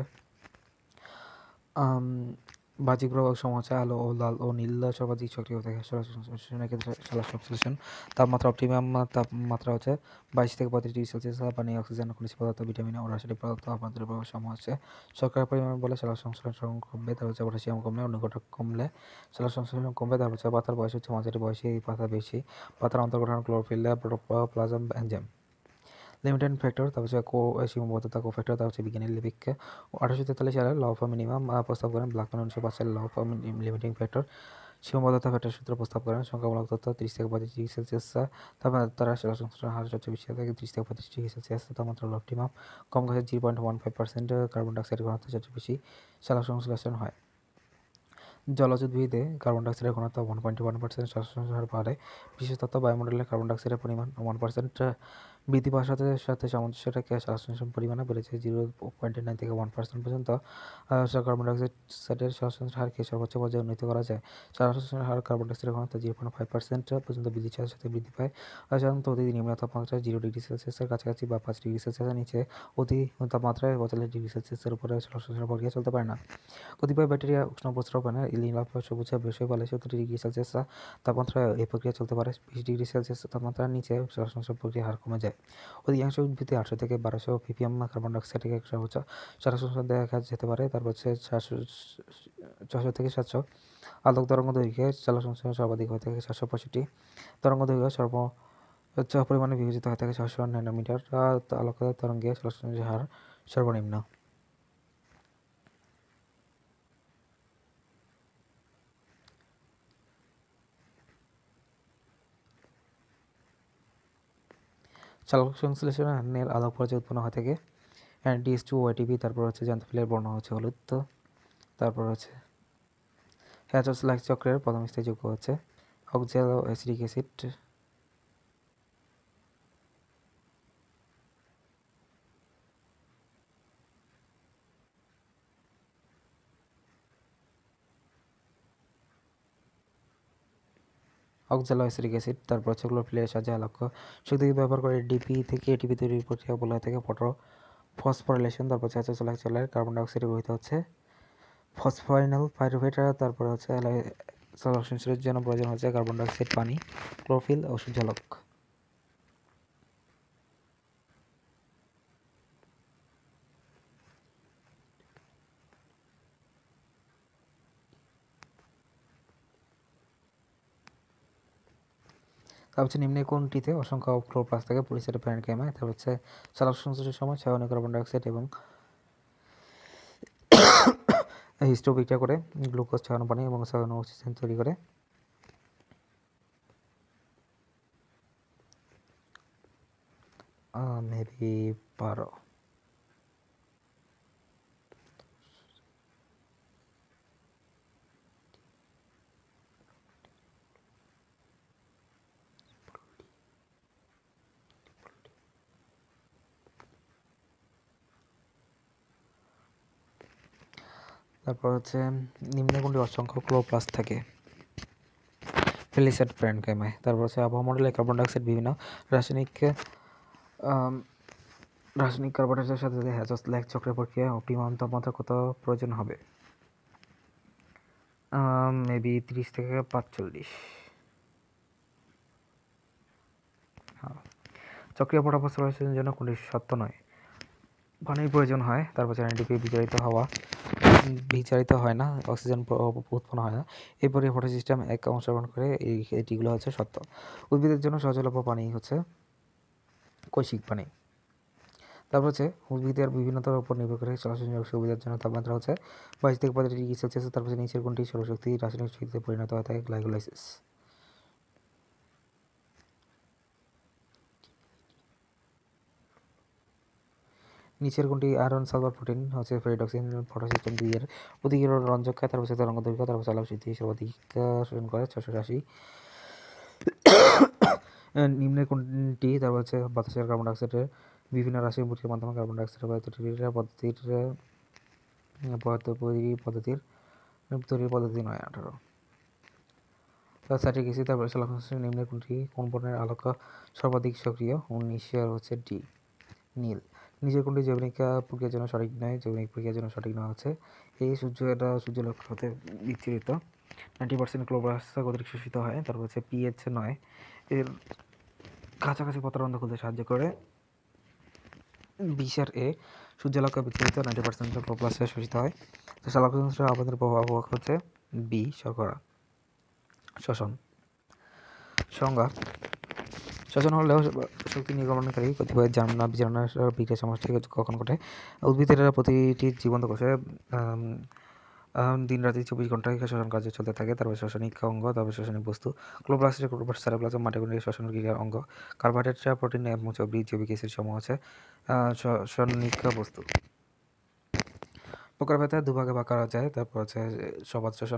বাহ্যিক প্রভাব সমস্যা আলো ও লাল ও নীল সর্বাধিক সক্রিয় থাকে সরাসরি ক্ষেত্রে সালা সংশ্লেষণ তাপমাত্রা অপটিমাম তাপমাত্রা হচ্ছে বাইশ থেকে পঁয়ত্রিশ ডিগ্রি সেলসিয়াস পানি অক্সিজেন খনিজ পদার্থ ভিটামিন ও রাসায়নিক পদার্থ তাপমাত্রা প্রভাব সম হচ্ছে শর্করার পরিমাণ বলে সালা সংশ্লেষণ কমবে তার হচ্ছে পটাশিয়াম কমলে অন্য ঘটক কমলে সালা সংশ্লেষণ কমবে তার হচ্ছে পাতার বয়স হচ্ছে মাঝারি বয়সে এই পাতা বেশি পাতার অন্তর্গঠন ক্লোরোফিল প্লাজম enzyme limited factor co co co cofactor হচ্ছে বিজ্ঞানের లిపిక్ আঠারোশো তেতাল্লিশ সালে ল অফ মিনিমাম প্রস্তাব করেন ম্যান উনিশশো পাঁচ সালে ল অফ লিমিটিং ফ্যাক্টর সীমাবদ্ধতা ফ্যাক্টর সূত্র প্রস্তাব করেন সংখ্যামূলক তথ্য ত্রিশ থেকে পঁয়ত্রিশ ডিগ্রি সেলসিয়াস তাপমাত্রা সংশ্লেষণ হার সবচেয়ে বেশি থেকে ত্রিশ থেকে পঁয়ত্রিশ ডিগ্রি সেলসিয়াস তাপমাত্রা অপটিমাম কম গাছে zero point one five percent carbon dioxide ঘনত্ব সবচেয়ে বেশি সালা সংশ্লেষণ হয় জলজ উদ্ভিদে কার্বন ডাইঅক্সাইডের ঘনত্ব ওয়ান পয়েন্ট ওয়ান পার্সেন্ট সালা সংশ্লেষণ হার বাড়ে বিশেষত বায়ুমণ্ডলে কার্বন ডাইঅক্সাইডের পরিমাণ ওয়ান পার্সেন্ট বৃদ্ধি পাওয়ার সাথে সাথে সামঞ্জস্য রেখে ক্যাশ পরিমাণে বেড়েছে জিরো পয়েন্ট নাইন থেকে ওয়ান পার্সেন্ট পর্যন্ত কার্বন ডাইঅক্সাইডের সালসংশ্লেষণ হারকে সর্বোচ্চ পর্যায়ে উন্নীত করা যায় সালসংশ্লেষণ হার কার্বন ডাইঅক্সাইডের ঘনত্ব জিরো পয়েন্ট ফাইভ পার্সেন্ট পর্যন্ত বৃদ্ধি সাথে সাথে বৃদ্ধি পায় সাধারণত অতি নিম্ন তাপমাত্রা জিরো ডিগ্রি সেলসিয়াসের কাছাকাছি বা পাঁচ ডিগ্রি সেলসিয়াসের নিচে অতি তাপমাত্রায় পঁয়তাল্লিশ ডিগ্রি সেলসিয়াসের উপরে সালসংশ্লেষণ প্রক্রিয়া চলতে পারে না কতিপয় ব্যাটেরিয়া উষ্ণ প্রস্রাবণে ইলিনাফ সবুজ বিষয় বলে সত্তর ডিগ্রি সেলসিয়াস তাপমাত্রায় এই প্রক্রিয়া চলতে পারে বিশ ডিগ্রি সেলসিয়াস তাপমাত্রার নিচে শ্বাসন প্রক্রিয়া হার কমে যায় অধিকাংশ উদ্ভিদে আটশো থেকে বারোশো পিপিএম কার্বন ডাইঅক্সাইডের সর্বোচ্চ সরাসরি দেখা যেতে পারে তারপর হচ্ছে ছশো থেকে সাতশো আলোক তরঙ্গ দৈর্ঘ্যে জল সংশ্লেষণ সর্বাধিক হয়ে থাকে সাতশো পঁয়ষট্টি তরঙ্গ দৈর্ঘ্য সর্ব উচ্চ পরিমাণে বিবেচিত হয়ে থাকে ছশো ন্যানোমিটার আলোক তরঙ্গে হার সর্বনিম্ন চালক সংশ্লেষণে নীল আলোক পর্যায়ে উৎপন্ন হয় থেকে অ্যান্ড ডিস টু ওয়াইটিভি তারপর হচ্ছে জান্তফিলের বর্ণ হচ্ছে হলুদ তো তারপর হচ্ছে হ্যাচস চক্রের প্রথম স্থায়ী যোগ্য হচ্ছে oxaloacetic acid oxaloacetic acid তারপর হচ্ছে ক্লোরোফিলের সাহায্যে আলক্ষ শক্তিকে ব্যবহার করে ডিপি থেকে এটিপি তৈরির প্রক্রিয়া বলা থেকে ফটো ফসফোরাইলেশন তারপর হচ্ছে চলাচলের কার্বন ডাইঅক্সাইড গঠিত হচ্ছে ফসফাইনাল ফাইটোফেটার তারপরে হচ্ছে সংশ্লেষের জন্য প্রয়োজন হচ্ছে কার্বন ডাইঅক্সাইড পানি ক্লোরোফিল ও সূর্যালোক সবচেয়ে নিম্নে কোনটিতে অসংখ্য ক্লোরোপ্লাস্ট থাকে পরিচালিত প্যান্ট ক্যামেরা তারপর হচ্ছে সালকসংশ্লেষের সময় অনেক কার্বন ডাইঅক্সাইড এবং হিস্টোবিক্রিয়া করে গ্লুকোজ ছয় পানি এবং ছয় অক্সিজেন তৈরি করে মেবি পারো তারপর হচ্ছে নিম্নগুলি অসংখ্য ক্লোপ্লাস্ট থাকে ফ্রেন্ড প্যারেনকাইমায় তারপর হচ্ছে আবহাওয়া মডেলে কার্বন ডাইঅক্সাইড বিভিন্ন রাসায়নিক রাসায়নিক কার্বন ডাইঅক্সাইডের সাথে সাথে হ্যাজস ল্যাক চক্রের প্রক্রিয়া অপটিমাম তাপমাত্রা কত প্রয়োজন হবে মেবি তিরিশ থেকে পাঁচচল্লিশ হ্যাঁ চক্রীয় রয়েছে জন্য কোনটি সত্য নয় পানির প্রয়োজন হয় তারপর এনডিপি বিজড়িত হওয়া বিচারিত হয় না অক্সিজেন উৎপন্ন হয় না এরপরে ফটো সিস্টেম এক অংশগ্রহণ করে এই এটিগুলো হচ্ছে সত্য উদ্ভিদের জন্য সহজলভ্য পানি হচ্ছে কৈশিক পানি তারপর হচ্ছে উদ্ভিদের বিভিন্নতার উপর নির্ভর করে সরাসরি সুবিধার জন্য তাপমাত্রা হচ্ছে বাইশ থেকে পঁয়ত্রিশ ডিগ্রি সেলসিয়াস তারপর নিচের কোনটি সৌরশক্তি রাসায়নিক শক্তিতে পরিণত হয়ে থাকে গ্লাইকোলাইসিস নিচের কোনটি আয়রন সালফার প্রোটিন হচ্ছে ফেরিডক্সিন ফটোসিস্টেম দুইয়ের অধিক রঞ্জক খায় তারপর সাথে রঙ্গদৈর্ঘ্য তারপর চালক সিদ্ধি সর্বাধিক শোষণ করে ছশো রাশি নিম্নের কোনটি তারপর হচ্ছে বাতাসের কার্বন ডাইঅক্সাইডের বিভিন্ন রাশির প্রক্রিয়ার মাধ্যমে কার্বন ডাইঅক্সাইডের পদ্ধতির পদ্ধতির পদ্ধতির তৈরির পদ্ধতি নয় আঠারো তার সাইটে গেছি তারপর নিম্নের কোনটি কোন বর্ণের আলোক সর্বাধিক সক্রিয় উনিশে হচ্ছে ডি নীল নিজের কোনটি জৈবনিকা প্রক্রিয়ার জন্য সঠিক নয় জৈবনিক প্রক্রিয়ার জন্য সঠিক নয় হচ্ছে এই সূর্য এটা সূর্য লক্ষ্য হতে বিচ্ছিরিত নাইনটি পার্সেন্ট ক্লোবাসা অতিরিক্ত শোষিত হয় তারপর হচ্ছে পিএইচ নয় এর কাছাকাছি পত্রান্ত খুলতে সাহায্য করে বিশের এ সূর্যালোকে বিচ্ছিরিত নাইনটি পার্সেন্ট ক্লোপ্লাসে শোষিত হয় তো সালাকসংশ্লেষে আবাদের প্রভাব হচ্ছে বি শর্করা শোষণ সংজ্ঞা শ্বসন হলেও শক্তি নির্গমনকারী কতিপয় না বিজারণা বিক্রিয়া সমষ্টি কখন ঘটে উদ্ভিদের প্রতিটি জীবন্ত কোষে দিন রাতে চব্বিশ ঘন্টা শ্বসন কার্য চলতে থাকে তারপর শ্বসনিক অঙ্গ তারপর শ্বসনিক বস্তু ক্লোপ্লাস্টের সারাপ্লাস সারাপ্লাজম মাটোকন্ড্রিয়া শ্বসন ক্রিয়ার অঙ্গ কার্বোহাইড্রেট প্রোটিন এবং চব্বিশ জৈবিক এসির সমূহ আছে শ্বসনিক বস্তু প্রকার ভেতরে দুভাগে ভাগ করা যায় তারপর হচ্ছে সবাদ শ্বসন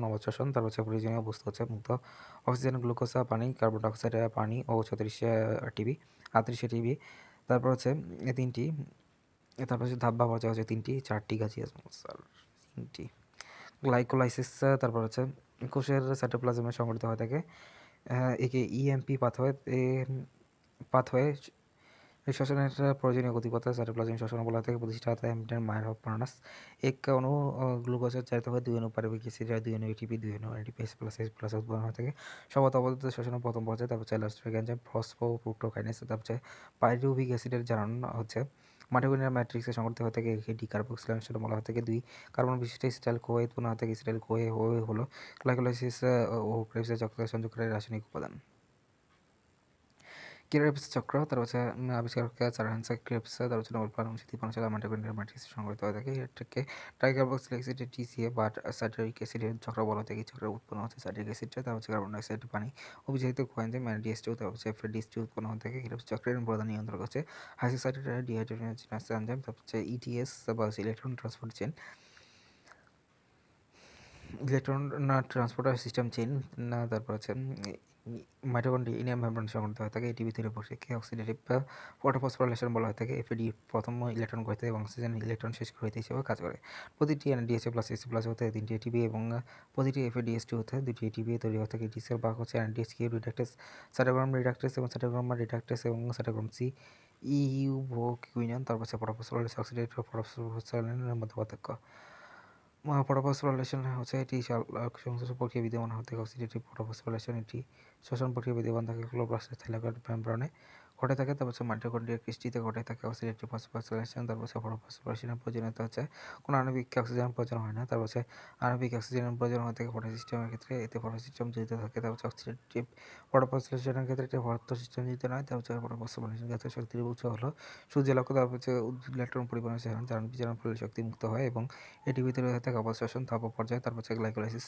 তারপর হচ্ছে প্রয়োজনীয় বস্তু হচ্ছে মুক্ত অক্সিজেন গ্লুকোসা পানি কার্বন ডাইঅক্সাইড পানি ও ছত্রিশ টিবি আটত্রিশে টিবি তারপর হচ্ছে এ তিনটি তারপর হচ্ছে ধাপ ব্যবহার হচ্ছে তিনটি চারটি গাছি তিনটি গ্লাইকোলাইসিস তারপর হচ্ছে কোষের সাইটোপ্লাজমে সংগঠিত হয়ে থাকে একে ইএমপি e পাথওয়ে পাথওয়ে এই শ্বসনের প্রয়োজনীয় গতিপথা সাইটোপ্লাজম শ্বসন বলা থাকে প্রতিষ্ঠাতা হ্যামিল্টন মায়ের অফ পার্নাস এক অনু গ্লুকোজের চারিত হয় দুই অনু পারিবিক অ্যাসিড দুই অনু এটিপি দুই অনু ATP S plus S plus উৎপন্ন হয়ে থাকে সবত অবদত শ্বসন প্রথম পর্যায়ে তারপর লাস্ট চাইল অস্ট্রেগেঞ্জাম ফসফো প্রোটোকাইনেস তারপর হচ্ছে পাইরুভিক অ্যাসিডের জারণ হচ্ছে মাটোকোনিয়া ম্যাট্রিক্সে সংগঠিত হয়ে থাকে একে ডিকার্বক্সিলাংশের বলা হয়ে থাকে দুই কার্বন বিশিষ্ট স্টাইল কোয়ে উৎপন্ন হয়ে থাকে স্টাইল কোয়ে হয়ে হলো গ্লাইকোলাইসিস ও প্রেসের চক্রের সংযোগকারী রাসায়নিক উপাদান ক্রিয়াপিস চক্র তার হচ্ছে আবিষ্কার চার হ্যান্সা ক্রিয়াপিস তার হচ্ছে নোবেল পালন হচ্ছে তিপ্পান্ন সালে মাইটোকন্ড্রিয়া ম্যাট্রিক্স সংগঠিত হয়ে থাকে এটাকে টাইগার বক্স লেগেছে টিসিএ বা সাইট্রিক অ্যাসিডের চক্র বলা থেকে চক্র উৎপন্ন হচ্ছে সাইট্রিক অ্যাসিডটা তার হচ্ছে কার্বন ডাইঅক্সাইড পানি অভিজাত কোয়েঞ্জে মানে ডিএসটি তার হচ্ছে ডিএসটি উৎপন্ন হয়ে থাকে ক্রিয়াপিস চক্রের প্রধান নিয়ন্ত্রক হচ্ছে হাইসোসাইটেড ডিহাইড্রোজেনাস এনজাইম তার হচ্ছে ইটিএস বা electron transport chain electron transporter system chain তারপর হচ্ছে মাইটোকন্ড্রিয়া ইনিয়াম মেমব্রেন সংগঠিত হয়ে থাকে এটি ভিতরে বসে কে অক্সিডেটিভ বা ফটোফসফোরাইলেশন বলা হয়ে থাকে এফিডি প্রথম ইলেকট্রন গ্রহিতে এবং অক্সিজেন ইলেকট্রন শেষ গ্রহিতে হিসেবে কাজ করে প্রতিটি এনডিএস প্লাস এস প্লাস হতে তিনটি এটিবি এবং প্রতিটি এফএডিএস টু হতে দুটি এটিবি তৈরি হয়ে থাকে ডিসের বা হচ্ছে এনডিএস কিউ রিডাক্টেস সাটাগ্রাম রিডাক্টেস এবং সাটাগ্রাম রিডাক্টেস এবং সাটাগ্রাম সি ইউ ভো কিউইনন তারপর সে ফটোফসফোরাইলেশন অক্সিডেটিভ ফটোফসফোরাইলেশনের মধ্যে পার্থক্য পটাপাস পার্লেশন হচ্ছে এটি সংশ্লেষ প্রক্রিয়া বিদ্যমান হতে অক্সিডেটিভ পটাপাস পার্লেশন এটি শ্বসন প্রক্রিয়া বিদ্যমান থাকে ক্লোরোপ্লাস্টের থাইলাকয়েড মেমব্রেনে ঘটে থাকে তারপর সে মাইটোকন্ড্রিয়া কৃষ্টিতে ঘটে থাকে অক্সিডেটিভ ফসফোরাইলেশন তারপর ফটো ফসফোরাইলেশনের প্রয়োজনীয়তা হচ্ছে কোনো আণবিক অক্সিজেন প্রয়োজন হয় না তারপর সে আণবিক অক্সিজেনের প্রয়োজন হয়ে থাকে সিস্টেমের ক্ষেত্রে এতে সিস্টেম জড়িত থাকে তারপর হচ্ছে অক্সিডেটিভ ফটোফসফোরাইলেশনের ক্ষেত্রে এটি সিস্টেম জড়িত নয় তারপর হচ্ছে ফটোফসফোরাইলেশনের ক্ষেত্রে শক্তির উৎস হলো সূর্যের লক্ষ্য তারপর হচ্ছে ইলেকট্রন পরিবহনের সাধারণ কারণ বিজারণ ফলে শক্তি মুক্ত হয় এবং এটি ভিতরে হয়ে থাকে অবশেষণ তাপ পর্যায়ে তারপর হচ্ছে গ্লাইকোলাইসিস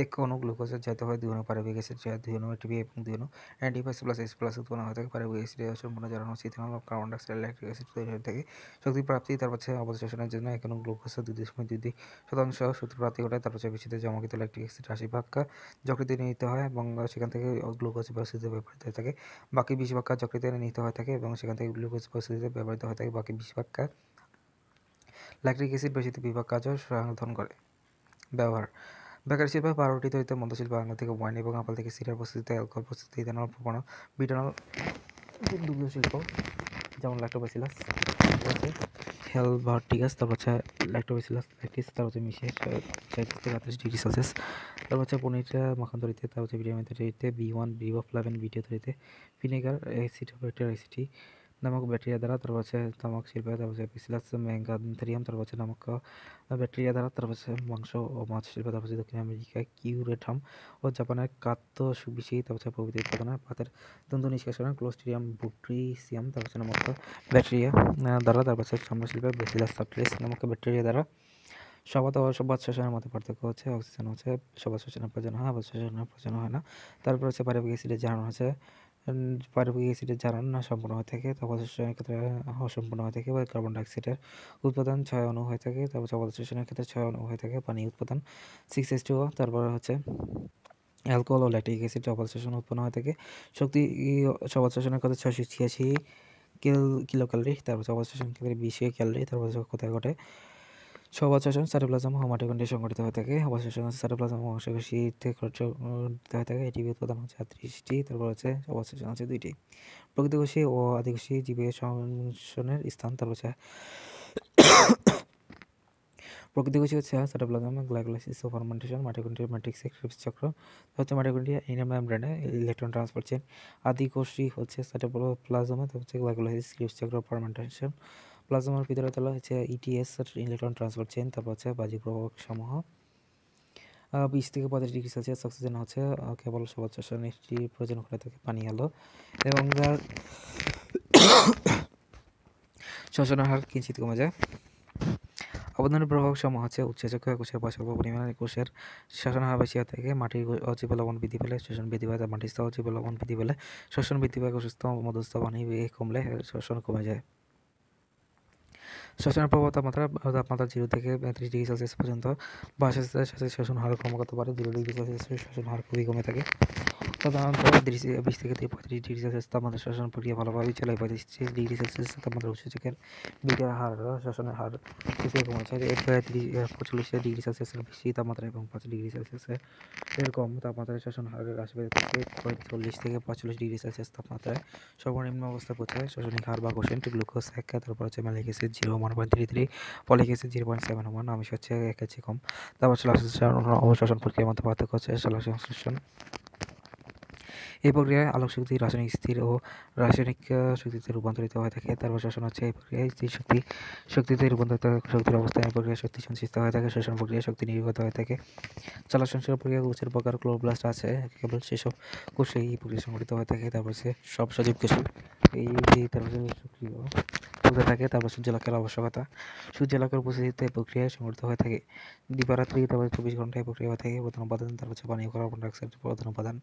এক কোনো গ্লুকোজের যেতে হয় দুই অনু পারিবিক অ্যাসিড দুই অনু এটিপি এবং দুই অনু এনডিপিএস প্লাস এস প্লাস উৎপন্ন হয়ে থাকে পারিবিক অ্যাসিড মনে জানানো জ্বালানো ইথানল কার্বন ডাইঅক্সাইড ইলেকট্রিক অ্যাসিড তৈরি হয়ে থাকে শক্তি প্রাপ্তি তার হচ্ছে অবশেষণের জন্য এখানে গ্লুকোজ দুই দশমিক দুই শতাংশ শক্তি প্রাপ্তি ঘটে তার হচ্ছে বেশিতে জমাকৃত ইলেকট্রিক অ্যাসিড রাশি ভাগ যকৃতে নিহিত হয় এবং সেখান থেকে গ্লুকোজ পরিস্থিতিতে ব্যবহৃত হয়ে থাকে বাকি বিশ ভাগ যকৃতে নিহিত হয়ে থাকে এবং সেখান থেকে গ্লুকোজ পরিস্থিতিতে ব্যবহৃত হয়ে থাকে বাকি বিশ ভাগ ল্যাকটিক অ্যাসিড বেশিতে বিভাগ কাজও সংশোধন করে ব্যবহার বেকারি শিল্পে বারোটি তৈরিতে মধ্যশিল্প বাংলা থেকে ওয়াইন এবং আপাল থেকে সিরাপ প্রস্তুতিতে অ্যালকোহল প্রস্তুতি ইথানল প্রমাণ বিটানল দুগ্ধ শিল্প যেমন ল্যাক্টোবাসিলাস আছে হেলভার্টিগাস তারপর হচ্ছে ল্যাক্টোবাসিলাস ল্যাকটিস তারপর হচ্ছে মিশে চাইত্রিশ থেকে আটত্রিশ ডিগ্রি সেলসিয়াস তারপর হচ্ছে পনিরটা তৈরিতে তারপর হচ্ছে বিরিয়ানি তৈরিতে বি ওয়ান বি বা ফ্লাভেন ভিডিও তৈরিতে ভিনেগার অ্যাসিড ব্যাকটেরিয়া অ্যাসিটি ನಮಗೆ ಬ್ಯಾಟ್ರಿ ಅದರ ತರವಸೆ ತಮಗೆ ಶಿಲ್ಪ ತರವಸೆ ಪಿಸ್ಲಸ್ ಮೆಂಗ ಅಂಥರಿಯಂ ತರವಸೆ ನಮಗೆ ব্যাটারি দ্বারা তরবাসে মাংস ও মাছ শিল্প তরবাসে দক্ষিণ আমেরিকায় কিউরেটাম ও জাপানের কাত্য সুবিশি তরবাসে প্রভৃতি উৎপাদনের পাতের তন্তু নিষ্কাশন ক্লোস্টিরিয়াম বুট্রিসিয়াম তরবাসে নামক ব্যাটারিয়া দ্বারা তরবাসে চর্মশিল্পে বেসিলাস সাপ্লেস নামক ব্যাটারি দ্বারা সবাত অসবাদ শোষণের মধ্যে পার্থক্য হচ্ছে অক্সিজেন হচ্ছে সবাদ শোষণের প্রয়োজন হয় আবার শোষণের প্রয়োজন হয় না তারপর হচ্ছে পারিবারিক অ্যাসিডের জানানো হচ্ছে পারবিক অ্যাসিডের জ্বালান না সম্পূর্ণ হয়ে থাকে তাপা শোষণের ক্ষেত্রে অসম্পূর্ণ হয়ে থাকে বা কার্বন ডাইঅক্সাইডের উৎপাদন ছয় অনু হয়ে থাকে তারপর তাপা শোষণের ক্ষেত্রে ছয় অনু হয়ে থাকে পানি উৎপাদন সিক্স এস টু তারপর হচ্ছে অ্যালকোহল ও ল্যাটিক অ্যাসিড সবল শোষণ উৎপন্ন হয়ে থাকে শক্তি সবল শোষণের ক্ষেত্রে ছয়শো ছিয়াশি কিলো ক্যালোরি তারপর সবল শোষণের ক্ষেত্রে বিশে ক্যালোরি তারপর কোথায় ঘটে সবাচসন সাইটোপ্লাজম হোমাটোকন্ডে সংগঠিত হয়ে থাকে অবাচসন সাইটোপ্লাজম খরচ গঠিত হয়ে থাকে এটি উৎপাদন হচ্ছে আত্রিশটি তারপর হচ্ছে অবাচসন হচ্ছে দুইটি প্রকৃতকোষী ও আদিবাসী জীবের সংশনের স্থান তারপর হচ্ছে প্রকৃতিগোষী হচ্ছে সারোপ্লাজম গ্লাইকোলাইসিস ও ফার্মেন্টেশন মাইটোকন্ড্রিয়া ম্যাট্রিক্সের ক্রিপস চক্র হচ্ছে মাইটোকন্ড্রিয়া ইনার মেমব্রেনে ইলেকট্রন ট্রান্সফার চেন আদিকোষী হচ্ছে তারপর হচ্ছে গ্লাইকোলাইসিস ক্রিপস চক্র ফরমেন্টেশন প্লাজমার ভিতরে তাহলে হচ্ছে ইটিএস ইলেকট্রন ট্রান্সফার চেন তারপর হচ্ছে বাজি প্রভাবক সমূহ বিশ থেকে পঁয়ত্রিশ ডিগ্রি সেলসিয়াস অক্সিজেন হচ্ছে কেবল সবচেয়ে প্রয়োজন করে থাকে পানি আলো এবং যার শোষণের হার কিঞ্চিত কমে যায় অবদানের প্রভাব সমূহ হচ্ছে উচ্চেচক কোষের বা স্বল্প পরিমাণে কোষের শোষণ হার বেশি হওয়া থেকে মাটির অজীব লবণ বৃদ্ধি পেলে শোষণ বৃদ্ধি পায় মাটির স্তর অজীব লবণ বৃদ্ধি পেলে শোষণ বৃদ্ধি পায় অসুস্থ মধ্যস্থ পানি কমলে শোষণ কমে যায় শ্বসনের প্রভাব তাপমাত্রা তাপমাত্রা জিরো থেকে ত্রিশ ডিগ্রি সেলসিয়াস পর্যন্ত বাসের সাথে শ্বসন হার ক্রমাগত বাড়ে জিরো ডিগ্রি সেলসিয়াস শ্বসন হার খুবই কমে থাকে সাধারণত বিশ থেকে থেকে পঁয়ত্রিশ ডিগ্রি সেলসিয়াস তাপমাত্রা শাসন প্রক্রিয়া ভালোভাবে চলে পঁয়ত্রিশ ডিগ্রি সেলসিয়াস তাপমাত্রা উৎসেচকের বিটার হার শাসনের হার কম আছে যায় পঁয়ত্রিশ ডিগ্রি সেলসিয়াসের বেশি তাপমাত্রা এবং পাঁচ ডিগ্রি সেলসিয়াসের এরকম তাপমাত্রা শাসন হার হ্রাস পেয়ে চল্লিশ থেকে পঁয়তাল্লিশ ডিগ্রি সেলসিয়াস তাপমাত্রায় সর্বনিম্ন অবস্থা পৌঁছায় শাসনের হার বা কোশেন্ট গ্লুকোজ এক তারপর হচ্ছে ম্যালিক গেছে zero one point three three পলিক acid zero point seven one আমি হচ্ছে এক আছে কম তারপর শাসন প্রক্রিয়ার মধ্যে পার্থক্য হচ্ছে শ্বসন সংশ্লেষণ এই প্রক্রিয়ায় আলোক শক্তি রাসায়নিক স্থির ও রাসায়নিক শক্তিতে রূপান্তরিত হয়ে থাকে তারপর শোষণ হচ্ছে এই প্রক্রিয়ায় স্থির শক্তি শক্তিতে রূপান্তরিত শক্তির অবস্থায় এই প্রক্রিয়া শক্তি সঞ্চিত হয়ে থাকে শোষণ প্রক্রিয়া শক্তি নির্গত হয়ে থাকে চলা সংসার প্রক্রিয়া কোষের প্রকার ক্লোরোপ্লাস্ট আছে কেবল সেসব কোষে এই প্রক্রিয়া সংঘটিত হয়ে থাকে তারপর সব সজীব কোষে এই তারপর সক্রিয় শব্দ থাকে তারপর সূর্য লক্ষের আবশ্যকতা লক্ষের উপস্থিতিতে প্রক্রিয়া সমর্থ হয়ে থাকে দীপারাত্রি তারপর চব্বিশ ঘন্টায় প্রক্রিয়া হয়ে থাকে প্রধান উপাদান তারপর হচ্ছে পানীয় কার্বন ডাইঅক্সাইড প্রধান উপাদান